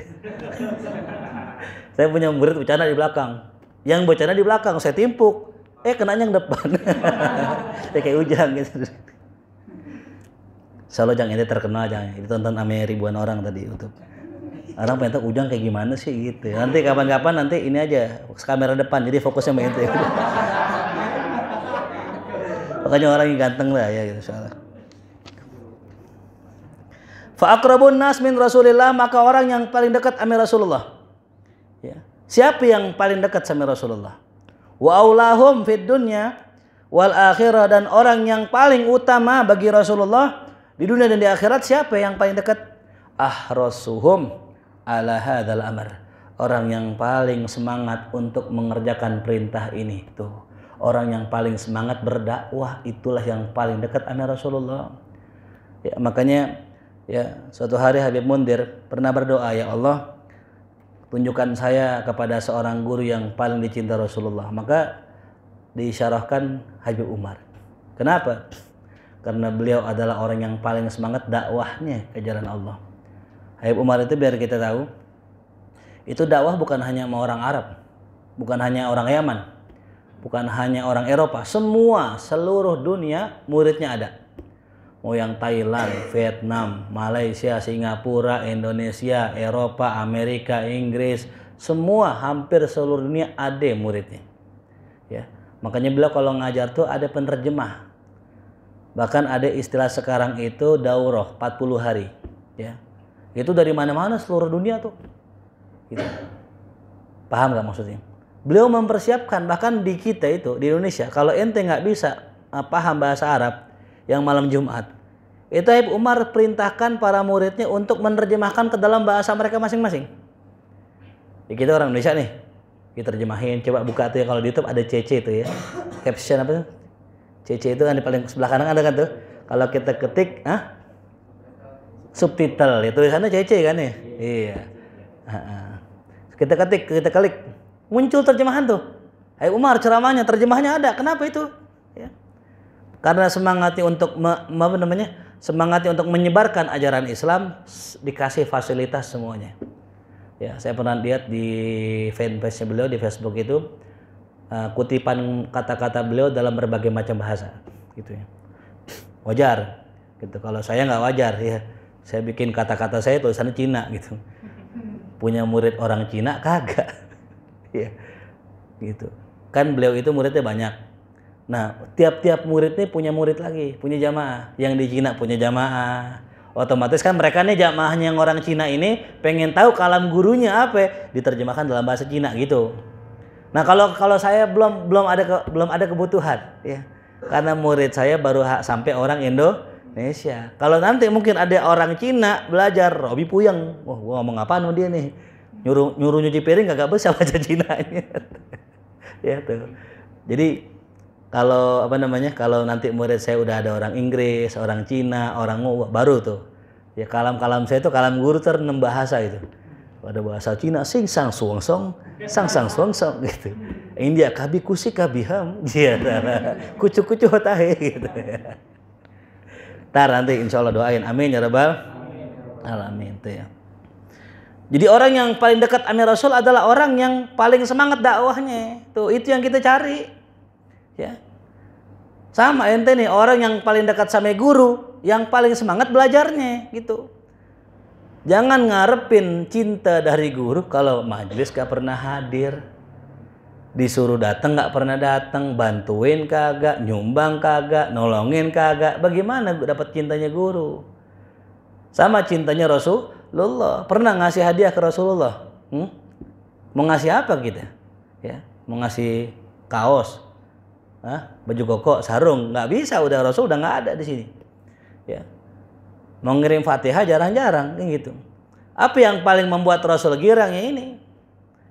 saya punya murid bercanda di belakang yang bercanda di belakang saya timpuk eh kena yang depan ya kayak ujang gitu Solo jangan ente terkenal jangan ditonton sama ribuan orang tadi YouTube orang pengen tahu ujang kayak gimana sih gitu nanti kapan-kapan nanti ini aja kamera depan jadi fokusnya sama ente makanya orang yang ganteng lah ya gitu salah Fa'akrabun nas min Rasulillah maka orang yang paling dekat amir Rasulullah. Ya. Siapa yang paling dekat sama Rasulullah? Wa aulahum fid dunya wal akhirah dan orang yang paling utama bagi Rasulullah di dunia dan di akhirat siapa yang paling dekat? Ahrasuhum ala hadzal amr. Orang yang paling semangat untuk mengerjakan perintah ini tuh orang yang paling semangat berdakwah itulah yang paling dekat dengan Rasulullah. Ya, makanya ya suatu hari Habib Mundir pernah berdoa ya Allah tunjukkan saya kepada seorang guru yang paling dicinta Rasulullah. Maka disyarahkan Habib Umar. Kenapa? Karena beliau adalah orang yang paling semangat dakwahnya ke jalan Allah. Habib Umar itu biar kita tahu, itu dakwah bukan hanya sama orang Arab, bukan hanya orang Yaman, bukan hanya orang Eropa, semua seluruh dunia muridnya ada. Mau oh, yang Thailand, Vietnam, Malaysia, Singapura, Indonesia, Eropa, Amerika, Inggris, semua hampir seluruh dunia ada muridnya. Ya. Makanya beliau kalau ngajar tuh ada penerjemah. Bahkan ada istilah sekarang itu daurah 40 hari, ya. Itu dari mana-mana seluruh dunia tuh. Gitu. Paham nggak maksudnya? beliau mempersiapkan bahkan di kita itu di Indonesia kalau ente nggak bisa uh, paham bahasa Arab yang malam Jumat itu Ibnu Umar perintahkan para muridnya untuk menerjemahkan ke dalam bahasa mereka masing-masing. Ya, kita orang Indonesia nih, kita terjemahin. Coba buka tuh ya kalau di YouTube ada CC itu ya. Caption apa tuh? CC itu kan di paling sebelah kanan ada kan tuh. Kalau kita ketik, ah subtitle ya tulisannya CC kan ya. Iya. Kita ketik, kita klik Muncul terjemahan tuh. Hai Umar ceramahnya, terjemahnya ada. Kenapa itu? Ya. Karena semangati untuk me, apa namanya? Semangatnya untuk menyebarkan ajaran Islam dikasih fasilitas semuanya. Ya, saya pernah lihat di fanpage beliau di Facebook itu uh, kutipan kata-kata beliau dalam berbagai macam bahasa, gitu ya. Wajar, gitu. Kalau saya nggak wajar ya, saya bikin kata-kata saya tulisannya Cina gitu. Punya murid orang Cina kagak ya gitu kan beliau itu muridnya banyak nah tiap-tiap muridnya punya murid lagi punya jamaah yang di Cina punya jamaah otomatis kan mereka nih jamaahnya yang orang Cina ini pengen tahu kalam gurunya apa diterjemahkan dalam bahasa Cina gitu nah kalau kalau saya belum belum ada ke, belum ada kebutuhan ya karena murid saya baru sampai orang Indo Indonesia. Kalau nanti mungkin ada orang Cina belajar Robi Puyeng, wah gua ngomong apa nih dia nih nyuruh nyuruh nyuci piring gak besar baca Cina ya tuh jadi kalau apa namanya kalau nanti murid saya udah ada orang Inggris orang Cina orang baru tuh ya kalam-kalam saya itu kalam guru terenam bahasa itu pada bahasa Cina sing sang suang song sang sang suang song gitu India kabi kusi kabi ham dia kucu kucu hotahe gitu ya. Ntar nanti insya Allah doain amin ya rabbal alamin tuh ya. Jadi orang yang paling dekat Amir Rasul adalah orang yang paling semangat dakwahnya. Tuh, itu yang kita cari. Ya. Sama ente nih, orang yang paling dekat sama guru, yang paling semangat belajarnya gitu. Jangan ngarepin cinta dari guru kalau majelis gak pernah hadir. Disuruh datang gak pernah datang, bantuin kagak, nyumbang kagak, nolongin kagak. Bagaimana dapat cintanya guru? Sama cintanya Rasul Rasulullah. Pernah ngasih hadiah ke Rasulullah? Hmm? Mau ngasih apa kita? Ya, mau ngasih kaos, Hah? baju koko, sarung, nggak bisa. Udah Rasul udah nggak ada di sini. Ya, mau ngirim fatihah jarang-jarang, gitu. Apa yang paling membuat Rasul girang ya ini?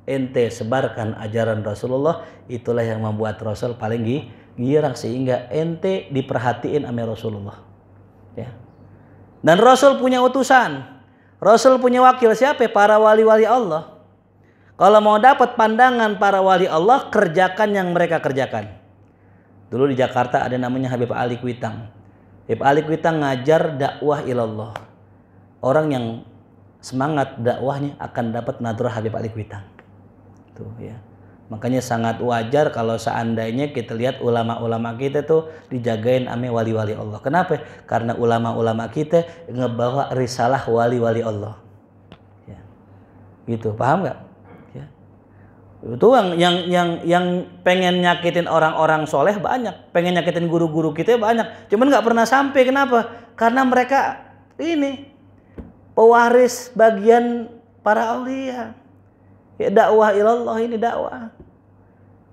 Ente sebarkan ajaran Rasulullah, itulah yang membuat Rasul paling girang sehingga ente diperhatiin sama Rasulullah. Ya. Dan Rasul punya utusan, Rasul punya wakil siapa? Para wali-wali Allah. Kalau mau dapat pandangan para wali Allah, kerjakan yang mereka kerjakan. Dulu di Jakarta ada namanya Habib Ali Kuitang. Habib Ali Kuitang ngajar dakwah ilallah. Orang yang semangat dakwahnya akan dapat nadrah Habib Ali Kuitang. Tuh ya. Makanya sangat wajar kalau seandainya kita lihat ulama-ulama kita tuh dijagain ame wali-wali Allah. Kenapa? Karena ulama-ulama kita ngebawa risalah wali-wali Allah. Ya. Gitu, paham nggak? Ya. Itu yang yang yang yang pengen nyakitin orang-orang soleh banyak, pengen nyakitin guru-guru kita banyak. Cuman nggak pernah sampai. Kenapa? Karena mereka ini pewaris bagian para aulia. Ya dakwah ilallah ini dakwah.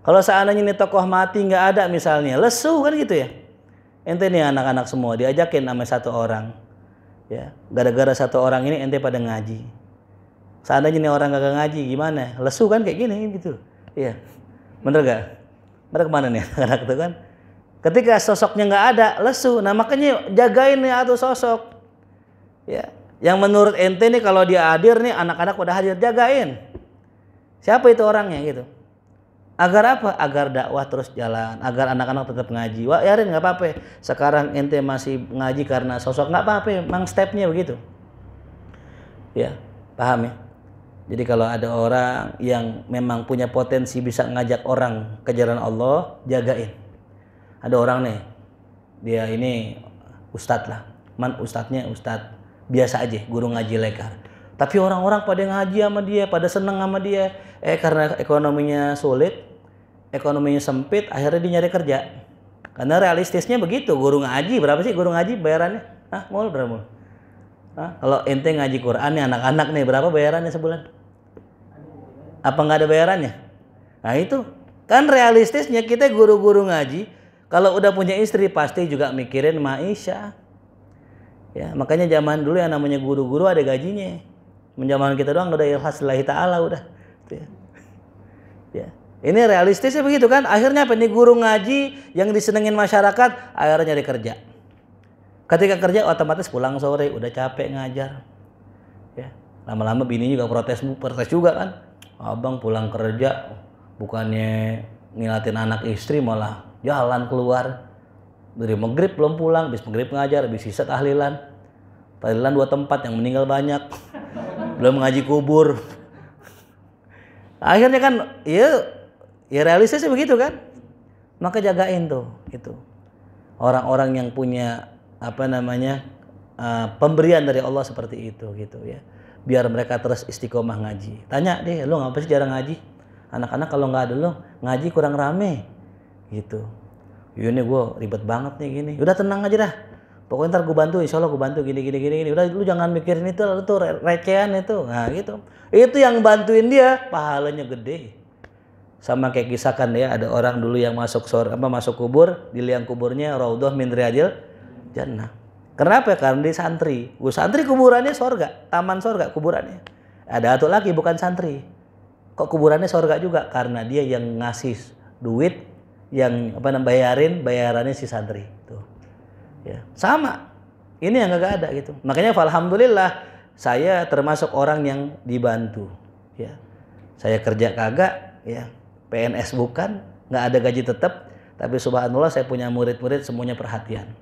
Kalau seandainya ini tokoh mati nggak ada misalnya, lesu kan gitu ya. Ente nih anak-anak semua diajakin sama satu orang. Ya, gara-gara satu orang ini ente pada ngaji. Seandainya ini orang gak ngaji gimana? Lesu kan kayak gini gitu. Iya. Bener gak? Mereka kemana nih anak-anak itu kan? Ketika sosoknya nggak ada, lesu. Nah makanya jagain nih atau sosok. Ya, yang menurut ente nih kalau dia hadir nih anak-anak udah hadir jagain. Siapa itu orangnya gitu? Agar apa? Agar dakwah terus jalan, agar anak-anak tetap ngaji. Wah, Yarin nggak apa-apa. Sekarang ente masih ngaji karena sosok nggak apa-apa. Emang stepnya begitu. Ya, paham ya? Jadi kalau ada orang yang memang punya potensi bisa ngajak orang ke jalan Allah, jagain. Ada orang nih, dia ini ustadz lah. Man ustadznya ustadz biasa aja, guru ngaji lekar tapi orang-orang pada ngaji sama dia, pada seneng sama dia. Eh karena ekonominya sulit, ekonominya sempit, akhirnya dia nyari kerja. Karena realistisnya begitu, guru ngaji berapa sih guru ngaji bayarannya? Ah mul berapa mul? Hah? Kalau ente ngaji Quran nih anak-anak nih berapa bayarannya sebulan? Apa nggak ada bayarannya? Nah itu kan realistisnya kita guru-guru ngaji kalau udah punya istri pasti juga mikirin maisha. Ya, makanya zaman dulu yang namanya guru-guru ada gajinya menjamahan kita doang udah ya, lillahi ta'ala udah gitu ya. ya ini realistisnya begitu kan akhirnya apa ini guru ngaji yang disenengin masyarakat akhirnya nyari kerja ketika kerja otomatis pulang sore udah capek ngajar ya lama-lama bini juga protes protes juga kan abang pulang kerja bukannya ngilatin anak istri malah jalan keluar dari maghrib belum pulang bis maghrib ngajar bis sisa tahlilan tahlilan dua tempat yang meninggal banyak belum ngaji kubur akhirnya kan ya ya sih begitu kan maka jagain tuh itu orang-orang yang punya apa namanya uh, pemberian dari Allah seperti itu gitu ya biar mereka terus istiqomah ngaji tanya deh lo ngapa sih jarang ngaji anak-anak kalau nggak ada lo ngaji kurang rame gitu ini iya gue ribet banget nih gini udah tenang aja dah pokoknya ntar gue bantu insya Allah gue bantu gini gini gini gini udah lu jangan mikirin itu lu tuh recehan itu nah gitu itu yang bantuin dia pahalanya gede sama kayak kisahkan ya ada orang dulu yang masuk sor apa masuk kubur di liang kuburnya raudhah min riyadil jannah kenapa ya karena di santri gue santri kuburannya sorga taman sorga kuburannya ada atau lagi bukan santri kok kuburannya sorga juga karena dia yang ngasih duit yang apa namanya bayarin bayarannya si santri tuh Ya, sama. Ini yang nggak ada gitu. Makanya alhamdulillah saya termasuk orang yang dibantu. Ya, saya kerja kagak, ya PNS bukan, nggak ada gaji tetap. Tapi subhanallah saya punya murid-murid semuanya perhatian.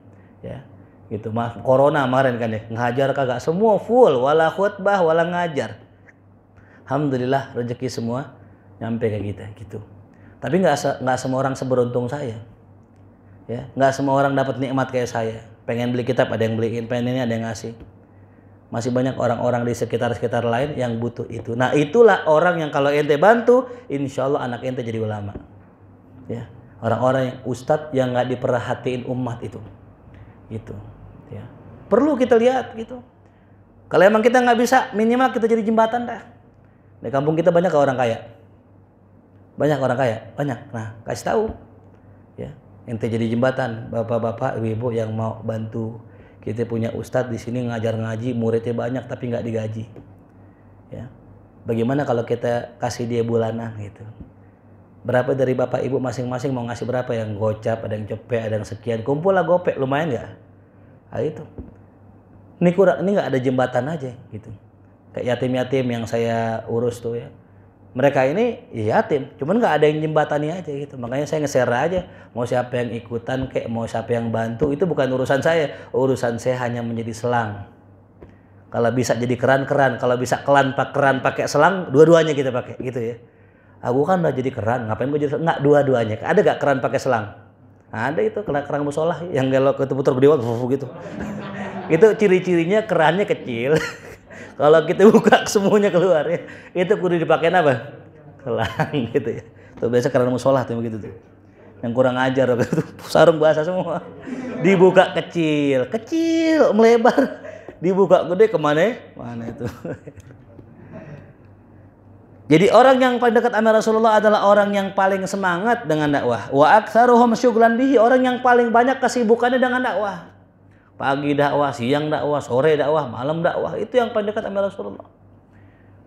Ya, gitu mah corona kemarin kan ya ngajar kagak semua full wala khutbah wala ngajar alhamdulillah rezeki semua nyampe ke kita gitu tapi nggak nggak semua orang seberuntung saya ya nggak semua orang dapat nikmat kayak saya pengen beli kitab ada yang beliin pengen ini ada yang ngasih masih banyak orang-orang di sekitar-sekitar lain yang butuh itu nah itulah orang yang kalau ente bantu insya Allah anak ente jadi ulama ya orang-orang yang ustadz yang nggak diperhatiin umat itu itu ya perlu kita lihat gitu kalau emang kita nggak bisa minimal kita jadi jembatan dah di kampung kita banyak orang kaya banyak orang kaya banyak nah kasih tahu ente jadi jembatan bapak-bapak ibu-ibu yang mau bantu kita punya ustadz di sini ngajar ngaji muridnya banyak tapi nggak digaji ya bagaimana kalau kita kasih dia bulanan gitu berapa dari bapak ibu masing-masing mau ngasih berapa yang gocap ada yang cepet ada yang sekian kumpul lah gopek lumayan nggak nah, itu ini kurang ini nggak ada jembatan aja gitu kayak yatim-yatim yang saya urus tuh ya mereka ini ya yatim, cuman nggak ada yang jembatani aja gitu. Makanya saya nge aja, mau siapa yang ikutan kayak mau siapa yang bantu itu bukan urusan saya. Urusan saya hanya menjadi selang. Kalau bisa jadi keran-keran, kalau bisa kelan pak keran pakai selang, dua-duanya kita pakai gitu ya. Aku kan udah jadi keran, ngapain gue jadi selang? Nggak dua-duanya. Ada gak keran pakai selang? Ada itu keran kerang musola yang kalau ke putar gede gitu. itu ciri-cirinya kerannya kecil. Kalau kita buka semuanya keluar ya, itu kudu dipakai apa? Kelang gitu ya. Tuh biasa karena sholat tuh begitu tuh. Yang kurang ajar itu sarung bahasa semua. Dibuka kecil, kecil melebar. Dibuka gede kemana? Mana itu? Jadi orang yang paling dekat sama Rasulullah adalah orang yang paling semangat dengan dakwah. Wa aktsaruhum syughlan bihi, orang yang paling banyak kesibukannya dengan dakwah. Pagi dakwah, siang dakwah, sore dakwah, malam dakwah. Itu yang paling dekat sama Rasulullah.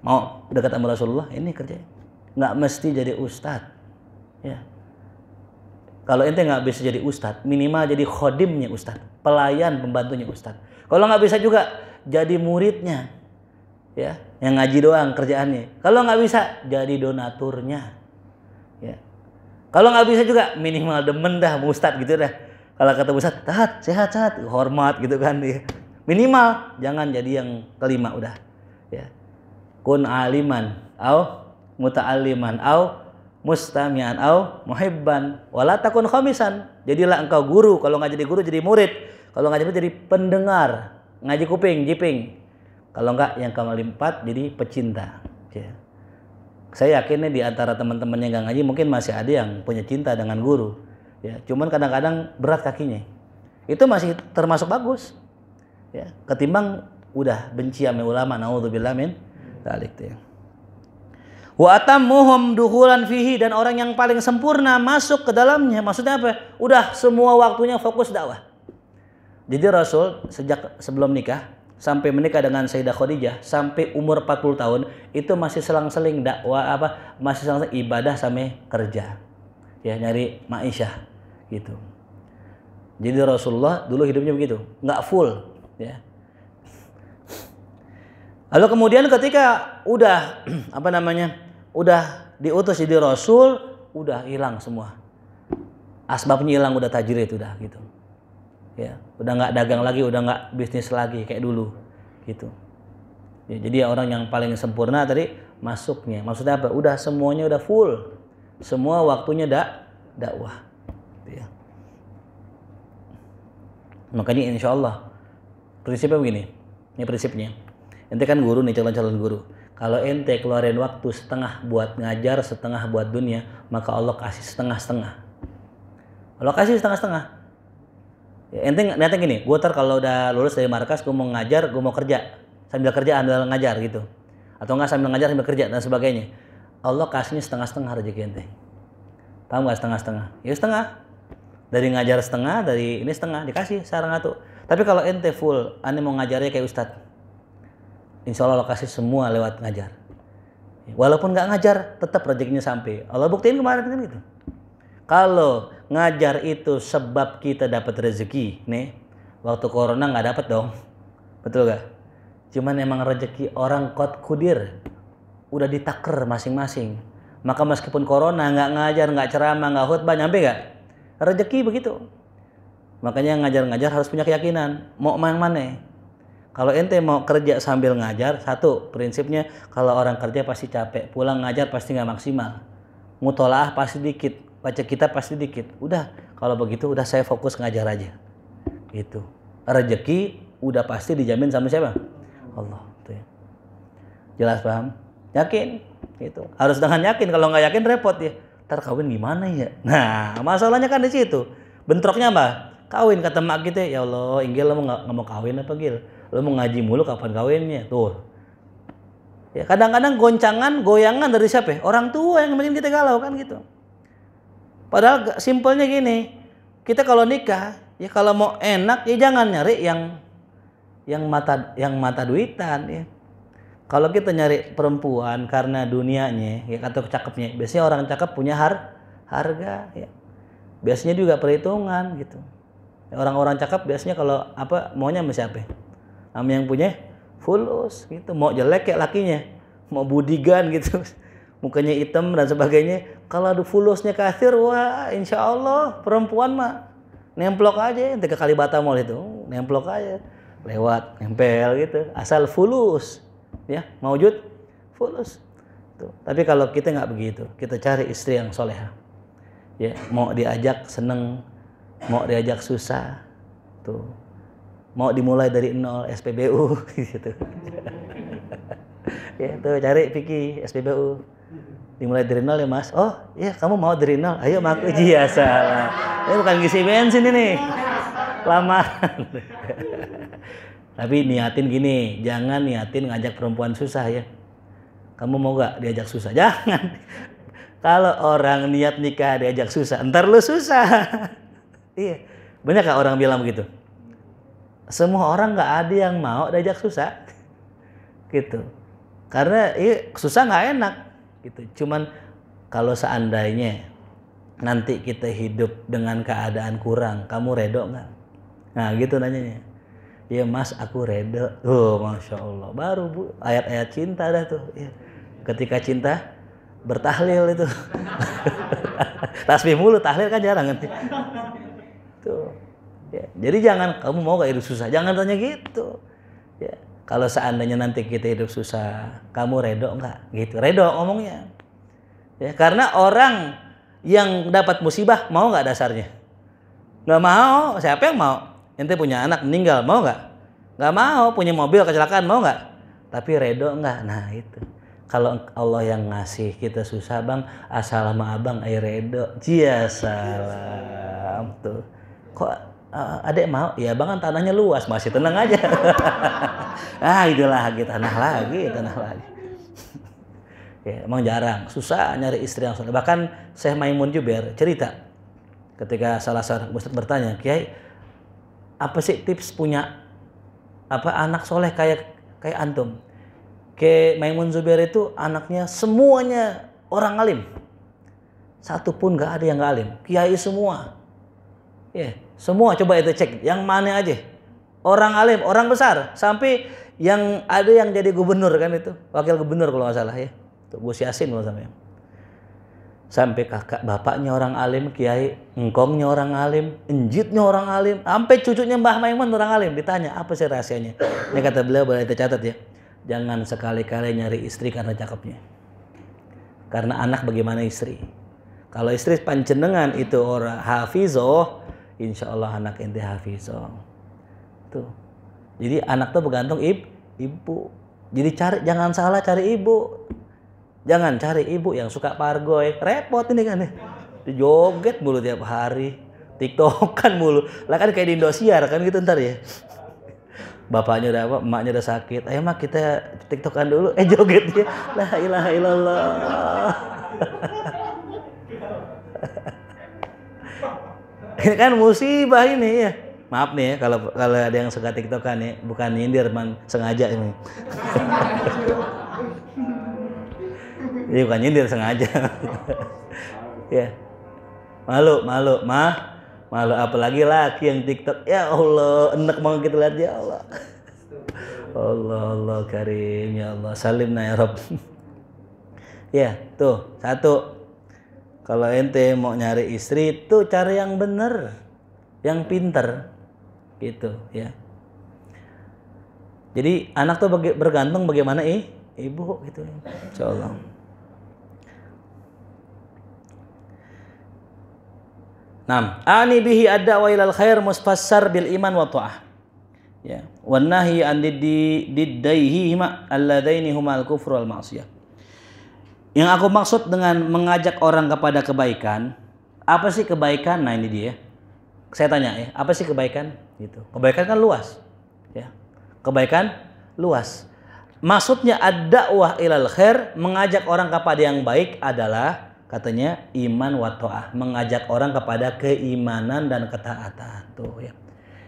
Mau dekat sama Rasulullah, ini kerja. Nggak mesti jadi ustad Ya. Kalau ente nggak bisa jadi ustad minimal jadi khodimnya ustad Pelayan pembantunya ustad Kalau nggak bisa juga, jadi muridnya. Ya, yang ngaji doang kerjaannya. Kalau nggak bisa, jadi donaturnya. Ya. Kalau nggak bisa juga minimal demen dah ustad gitu dah kalau kata sehat, sehat, sehat, sehat, hormat gitu kan ya. Minimal jangan jadi yang kelima udah. Ya. Kun aliman au aliman, au mustamian au muhibban walata takun khamisan. Jadilah engkau guru, kalau nggak jadi guru jadi murid, kalau nggak jadi jadi pendengar, ngaji kuping, jiping. Kalau nggak yang keempat jadi pecinta. Ya. Saya yakin nih di antara teman-teman yang nggak ngaji mungkin masih ada yang punya cinta dengan guru ya cuman kadang-kadang berat kakinya itu masih termasuk bagus ya ketimbang udah benci sama ulama naudzubillah min dalik ya wa atammuhum duhulan fihi dan orang yang paling sempurna masuk ke dalamnya maksudnya apa udah semua waktunya fokus dakwah jadi Rasul sejak sebelum nikah sampai menikah dengan Sayyidah Khadijah sampai umur 40 tahun itu masih selang-seling dakwah apa masih selang, selang ibadah sampai kerja ya nyari maisha gitu jadi Rasulullah dulu hidupnya begitu nggak full ya lalu kemudian ketika udah apa namanya udah diutus jadi Rasul udah hilang semua asbabnya hilang udah tajir itu udah gitu ya udah nggak dagang lagi udah nggak bisnis lagi kayak dulu gitu ya, jadi orang yang paling sempurna tadi masuknya maksudnya apa udah semuanya udah full semua waktunya dak dakwah Gitu ya makanya insya Allah prinsipnya begini ini prinsipnya ente kan guru nih calon-calon guru kalau ente keluarin waktu setengah buat ngajar setengah buat dunia maka Allah kasih setengah-setengah Allah kasih setengah-setengah ya, ente niatnya gini gue ntar kalau udah lulus dari markas gue mau ngajar gue mau kerja sambil kerja ambil ngajar gitu atau enggak sambil ngajar sambil kerja dan sebagainya Allah kasihnya setengah-setengah rezeki ente paham nggak setengah-setengah ya setengah dari ngajar setengah dari ini setengah dikasih sarang atau. tapi kalau ente full ane mau ngajarnya kayak ustadz insya Allah lo kasih semua lewat ngajar walaupun nggak ngajar tetap rezekinya sampai Allah buktiin kemarin kan gitu kalau ngajar itu sebab kita dapat rezeki nih waktu corona nggak dapat dong betul gak cuman emang rezeki orang kot kudir udah ditaker masing-masing maka meskipun corona nggak ngajar nggak ceramah nggak khutbah nyampe nggak Rezeki begitu. Makanya ngajar-ngajar harus punya keyakinan. Mau main mana? Kalau ente mau kerja sambil ngajar, satu prinsipnya kalau orang kerja pasti capek, pulang ngajar pasti nggak maksimal, mutolaah pasti dikit, baca kitab pasti dikit. Udah, kalau begitu udah saya fokus ngajar aja. Gitu. Rezeki udah pasti dijamin sama siapa? Allah. Tuh ya. Jelas paham? Yakin? itu Harus dengan yakin. Kalau nggak yakin repot ya ntar kawin gimana ya nah masalahnya kan di situ bentroknya apa kawin kata mak kita ya Allah Inggil lo mau nggak mau kawin apa Gil lo mau ngaji mulu kapan kawinnya tuh ya kadang-kadang goncangan goyangan dari siapa ya? orang tua yang bikin kita galau kan gitu padahal simpelnya gini kita kalau nikah ya kalau mau enak ya jangan nyari yang yang mata yang mata duitan ya kalau kita nyari perempuan karena dunianya ya atau cakepnya biasanya orang cakep punya har harga ya biasanya juga perhitungan gitu orang-orang cakep biasanya kalau apa maunya sama siapa sama yang punya fulus gitu mau jelek kayak lakinya mau budigan gitu mukanya hitam dan sebagainya kalau ada fulusnya kasir wah insya Allah perempuan mah nemplok aja tiga kali batamol itu nemplok aja lewat nempel gitu asal fulus ya maujud fulus Tuh. tapi kalau kita nggak begitu kita cari istri yang soleha ya mau diajak seneng mau diajak susah tuh mau dimulai dari nol SPBU gitu ya tuh cari Vicky SPBU dimulai dari nol ya mas oh ya kamu mau dari nol ayo mak iya. uji ya salah ini bukan ngisi bensin ini lama tapi niatin gini, jangan niatin ngajak perempuan susah ya. Kamu mau gak diajak susah? Jangan. Kalau orang niat nikah diajak susah, ntar lu susah. iya. Banyak gak orang bilang begitu? Semua orang gak ada yang mau diajak susah. gitu. Karena iya, susah gak enak. gitu. Cuman kalau seandainya nanti kita hidup dengan keadaan kurang, kamu redo nggak? Nah gitu nanyanya ya mas aku reda oh masya allah baru bu ayat-ayat cinta dah tuh ya. ketika cinta bertahlil itu tasbih mulu tahlil kan jarang nanti. tuh ya. jadi jangan kamu mau gak hidup susah jangan tanya gitu ya kalau seandainya nanti kita hidup susah kamu redo nggak gitu redo ngomongnya ya karena orang yang dapat musibah mau nggak dasarnya nggak mau siapa yang mau ente punya anak meninggal mau nggak nggak mau punya mobil kecelakaan mau nggak tapi redo nggak nah itu kalau Allah yang ngasih kita susah bang asal sama abang ayo eh, redo jia salam tuh kok uh, adek mau ya bang kan tanahnya luas masih tenang aja ah itulah gitu tanah lagi tanah lagi ya, emang jarang susah nyari istri yang soleh bahkan Syekh Maimun Juber cerita ketika salah seorang ustadz bertanya Kiai apa sih tips punya apa anak soleh kayak kayak antum? Ke Maimun Zubair itu anaknya semuanya orang alim. Satu pun nggak ada yang nggak alim. Kiai semua. Ya, yeah. semua coba itu cek. Yang mana aja? Orang alim, orang besar. Sampai yang ada yang jadi gubernur kan itu. Wakil gubernur kalau nggak salah ya. untuk Gus Yasin kalau sampai sampai kakak bapaknya orang alim kiai engkongnya orang alim enjitnya orang alim sampai cucunya Mbah Maimun orang alim ditanya apa sih rahasianya ini kata beliau boleh dicatat ya jangan sekali-kali nyari istri karena cakepnya karena anak bagaimana istri kalau istri pancenengan itu orang hafizoh insya Allah anak ente hafizoh tuh jadi anak tuh bergantung ib, ibu jadi cari jangan salah cari ibu Jangan cari ibu yang suka pargoy. Repot ini kan. Ya. Joget mulu tiap hari. Tiktokan mulu. Lah kan kayak di Indosiar kan gitu ntar ya. Bapaknya udah apa, emaknya udah sakit. Ayo mak kita tiktokan dulu. Eh jogetnya. La ilaha illallah. ini kan musibah ini ya. Maaf nih ya kalau kalau ada yang suka tiktokan ya, bukan nyindir, man, sengaja ini. Iya bukan nyindir sengaja ya malu malu mah malu apalagi laki yang tiktok ya Allah enak banget kita lihat ya Allah Allah Allah karim ya Allah salim nah, ya Rob ya tuh satu kalau ente mau nyari istri tuh cari yang bener yang pinter gitu ya jadi anak tuh bergantung bagaimana ih ibu gitu. Insyaallah. Nam, ani bihi ad-da'wa ilal khair musfassar bil iman wa ta'ah. Ya, wan nahi an diddaihi hima alladaini huma al-kufr wal ma'siyah. Yang aku maksud dengan mengajak orang kepada kebaikan, apa sih kebaikan? Nah ini dia. Saya tanya ya, apa sih kebaikan? Gitu. Kebaikan kan luas. Ya. Kebaikan luas. Maksudnya ad-da'wah ilal khair, mengajak orang kepada yang baik adalah katanya iman wa mengajak orang kepada keimanan dan ketaatan tuh ya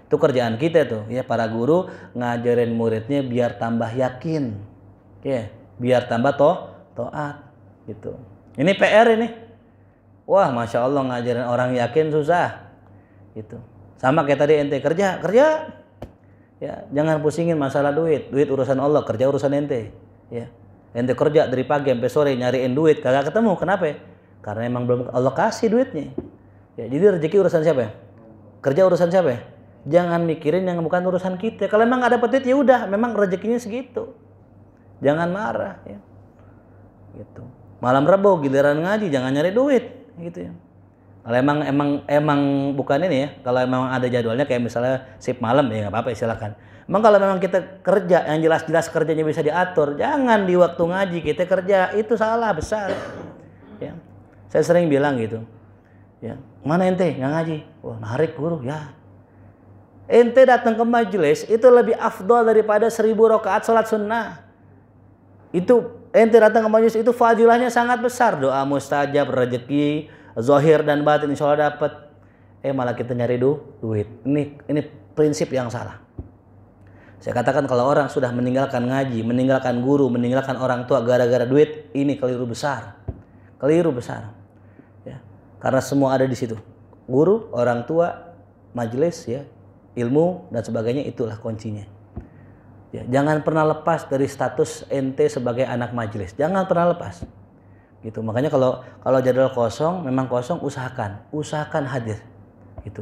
itu kerjaan kita tuh ya para guru ngajarin muridnya biar tambah yakin ya biar tambah toh toat gitu ini PR ini wah masya Allah ngajarin orang yakin susah gitu sama kayak tadi ente kerja kerja ya jangan pusingin masalah duit duit urusan Allah kerja urusan ente ya ente kerja dari pagi sampai sore nyariin duit kagak ketemu kenapa ya? karena emang belum Allah kasih duitnya ya, jadi rezeki urusan siapa ya? kerja urusan siapa ya? jangan mikirin yang bukan urusan kita kalau emang nggak dapet duit ya udah memang rezekinya segitu jangan marah ya gitu malam rebo giliran ngaji jangan nyari duit gitu ya kalau emang emang emang bukan ini ya kalau emang ada jadwalnya kayak misalnya sip malam ya nggak apa-apa silakan Emang kalau memang kita kerja yang jelas-jelas kerjanya bisa diatur, jangan di waktu ngaji kita kerja itu salah besar. Ya. Saya sering bilang gitu. Ya, mana ente nggak ngaji? Wah narik guru ya. Ente datang ke majelis itu lebih afdol daripada seribu rakaat sholat sunnah. Itu ente datang ke majelis itu fadilahnya sangat besar doa mustajab rezeki zohir dan batin insya Allah dapat eh malah kita nyari du duit ini ini prinsip yang salah saya katakan kalau orang sudah meninggalkan ngaji, meninggalkan guru, meninggalkan orang tua gara-gara duit, ini keliru besar. Keliru besar. Ya. Karena semua ada di situ. Guru, orang tua, majelis ya, ilmu dan sebagainya itulah kuncinya. Ya, jangan pernah lepas dari status ente sebagai anak majelis. Jangan pernah lepas. Gitu. Makanya kalau kalau jadwal kosong, memang kosong usahakan, usahakan hadir. Itu.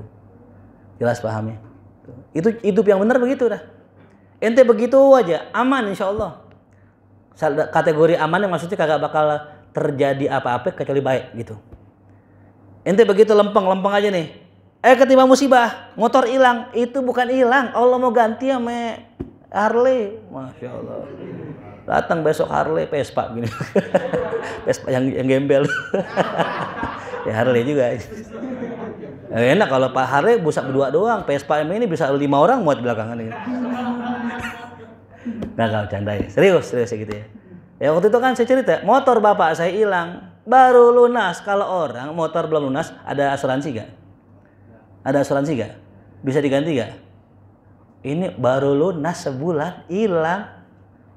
Jelas pahamnya. Itu hidup yang benar begitu dah ente begitu aja aman insya Allah kategori aman yang maksudnya kagak bakal terjadi apa-apa kecuali baik gitu ente begitu lempeng lempeng aja nih eh ketiba musibah motor hilang itu bukan hilang Allah mau ganti sama Harley masya Allah datang besok Harley Vespa gini Vespa yang yang gembel ya Harley juga enak kalau Pak Harley busak berdua doang Vespa ini bisa lima orang muat belakangan ini Mm-hmm. nggak kau canda ya serius serius ya gitu ya ya waktu itu kan saya cerita motor bapak saya hilang baru lunas kalau orang motor belum lunas ada asuransi gak ada asuransi gak bisa diganti gak ini baru lunas sebulan hilang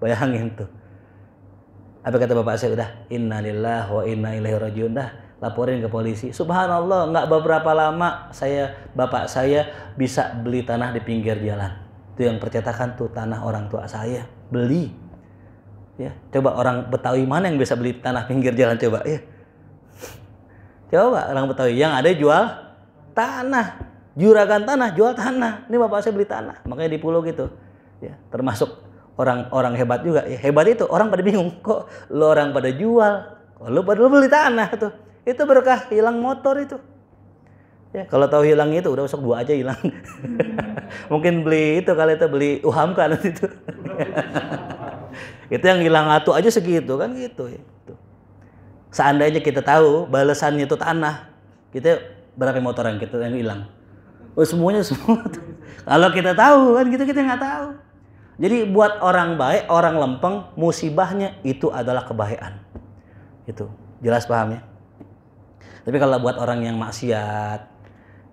bayangin tuh apa kata bapak saya udah innalillah wa inna ilaihi rajiun dah laporin ke polisi. Subhanallah, nggak beberapa lama saya bapak saya bisa beli tanah di pinggir jalan itu yang percetakan tuh tanah orang tua saya beli ya coba orang Betawi mana yang bisa beli tanah pinggir jalan coba ya coba orang Betawi yang ada jual tanah juragan tanah jual tanah ini bapak saya beli tanah makanya di pulau gitu ya termasuk orang-orang hebat juga ya hebat itu orang pada bingung kok lo orang pada jual kok lo pada lo beli tanah tuh itu berkah hilang motor itu Ya, kalau tahu hilang itu udah besok dua aja hilang. Hmm. Mungkin beli itu kali itu beli uham kan itu. itu yang hilang atu aja segitu kan gitu. Itu. Seandainya kita tahu balasannya itu tanah, kita berapa motor yang kita yang hilang? Oh, semuanya semua. kalau kita tahu kan gitu kita nggak tahu. Jadi buat orang baik, orang lempeng, musibahnya itu adalah kebaikan. Itu jelas paham ya? Tapi kalau buat orang yang maksiat,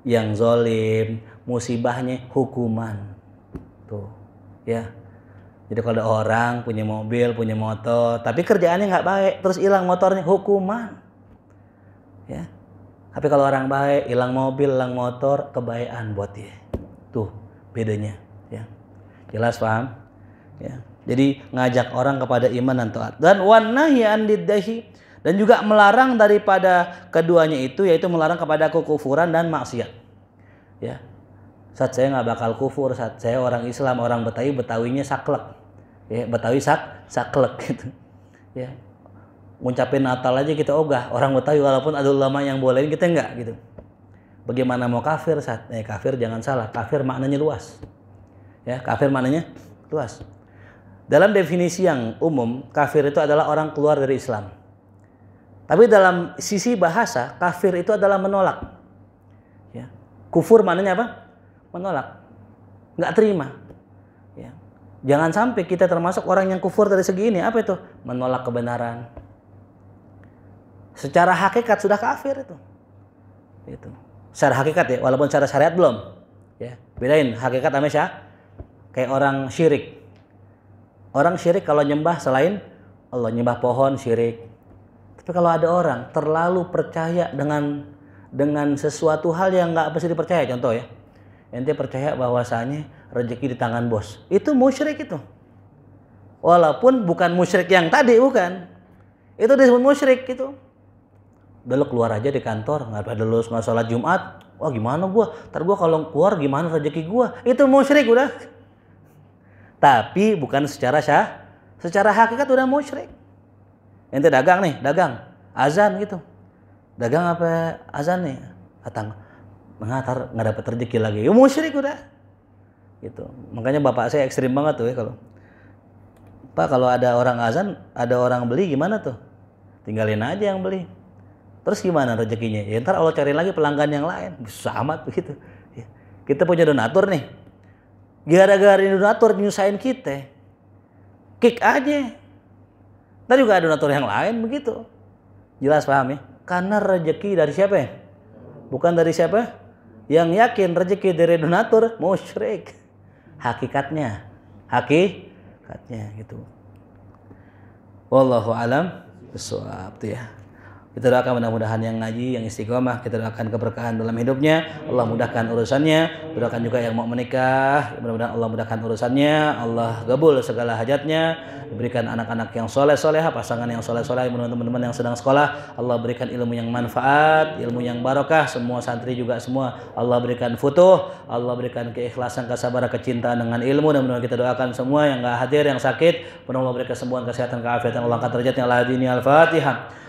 yang zolim, musibahnya hukuman. Tuh, ya. Jadi kalau ada orang punya mobil, punya motor, tapi kerjaannya nggak baik, terus hilang motornya, hukuman. Ya. Tapi kalau orang baik, hilang mobil, hilang motor, kebaikan buat dia. Tuh, bedanya, ya. Jelas paham? Ya. Jadi ngajak orang kepada iman dan taat. Dan wanahi andidahi dan juga melarang daripada keduanya itu yaitu melarang kepada kekufuran dan maksiat. Ya. Saat saya nggak bakal kufur, saat saya orang Islam, orang Betawi, Betawinya saklek. Ya, Betawi sak saklek gitu. Ya. Ngucapin Natal aja kita ogah. Orang Betawi walaupun ada ulama yang bolehin kita nggak gitu. Bagaimana mau kafir saat eh kafir jangan salah, kafir maknanya luas. Ya, kafir maknanya luas. Dalam definisi yang umum, kafir itu adalah orang keluar dari Islam tapi dalam sisi bahasa, kafir itu adalah menolak. Ya. Kufur maknanya apa? Menolak. Nggak terima. Ya. Jangan sampai kita termasuk orang yang kufur dari segi ini. Apa itu? Menolak kebenaran. Secara hakikat sudah kafir itu. Itu. Secara hakikat ya, walaupun secara syariat belum. Ya. Bedain hakikat sama syah. Kayak orang syirik. Orang syirik kalau nyembah selain Allah nyembah pohon syirik, tapi kalau ada orang terlalu percaya dengan dengan sesuatu hal yang nggak bisa dipercaya, contoh ya, ente percaya bahwasanya rezeki di tangan bos, itu musyrik itu. Walaupun bukan musyrik yang tadi, bukan. Itu disebut musyrik itu. Udah lo keluar aja di kantor, nggak pada lulus nggak sholat Jumat, wah gimana gua? Ntar gua kalau keluar gimana rezeki gua? Itu musyrik udah. Tapi bukan secara syah, secara hakikat udah musyrik ente dagang nih dagang azan gitu dagang apa azan nih Atang mengatar nggak dapat rezeki lagi ya musyrik udah gitu makanya bapak saya ekstrim banget tuh ya kalau pak kalau ada orang azan ada orang beli gimana tuh tinggalin aja yang beli terus gimana rezekinya ya ntar Allah cari lagi pelanggan yang lain Bisa amat begitu ya. kita punya donatur nih gara-gara donatur nyusahin kita kick aja Ntar juga ada donatur yang lain begitu. Jelas paham ya? Karena rezeki dari siapa ya? Bukan dari siapa? Yang yakin rezeki dari donatur musyrik. Hakikatnya. Hakikatnya gitu. Wallahu alam. Bisawab ya. Kita doakan mudah-mudahan yang ngaji, yang istiqomah, kita doakan keberkahan dalam hidupnya. Allah mudahkan urusannya. Doakan juga yang mau menikah, mudah-mudahan Allah mudahkan urusannya. Allah gabul segala hajatnya. berikan anak-anak yang soleh soleh pasangan yang soleh soleh, teman-teman yang sedang sekolah. Allah berikan ilmu yang manfaat, ilmu yang barokah. Semua santri juga semua Allah berikan futuh. Allah berikan keikhlasan, kesabaran, kecintaan dengan ilmu. Dan mudah mudahan kita doakan semua yang nggak hadir, yang sakit. Mudah Allah berikan kesembuhan, kesehatan, keafiatan. Allah akan derajatnya. Al-Fatihah.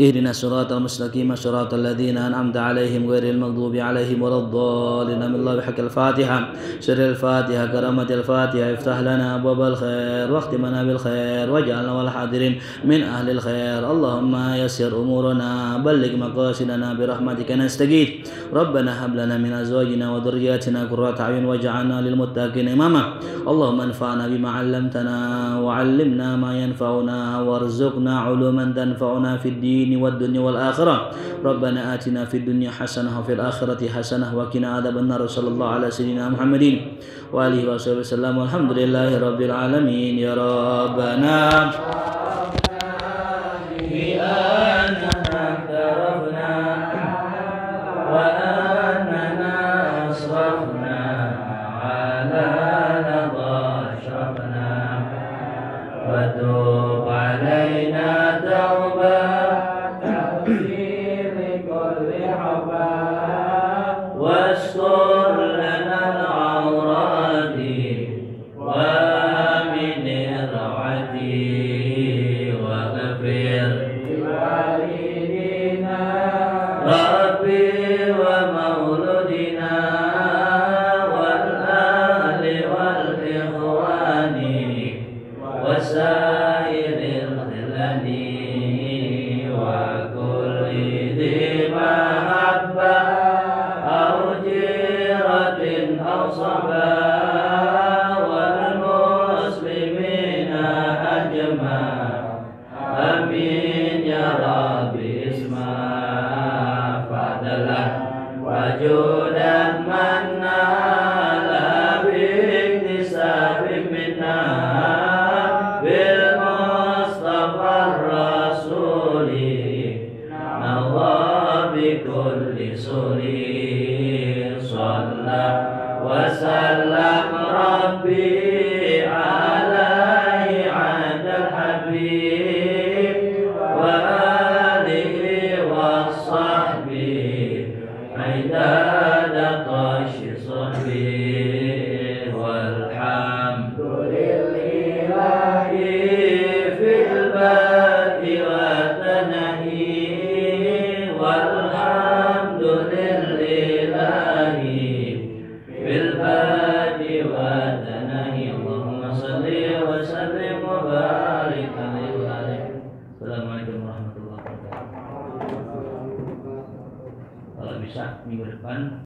اهدنا الصراط المستقيم صراط الذين أنعمت عليهم غير المغضوب عليهم ولا الضالين من الله بحق الفاتحة سر الفاتحة كرامة الفاتحة افتح لنا أبواب الخير واختمنا بالخير واجعلنا والحاضرين من أهل الخير اللهم يسر أمورنا بلغ مقاصدنا برحمتك نستجيب ربنا هب لنا من أزواجنا وذرياتنا قرة أعين واجعلنا للمتقين إماما اللهم انفعنا بما علمتنا وعلمنا ما ينفعنا وارزقنا علوما تنفعنا في الدين الدين والدنيا والآخرة ربنا آتنا في الدنيا حسنة وفي الآخرة حسنة وقنا عذاب النار صلى الله على سيدنا محمد وآله وصحبه وسلم والحمد لله رب العالمين يا ربنا بآله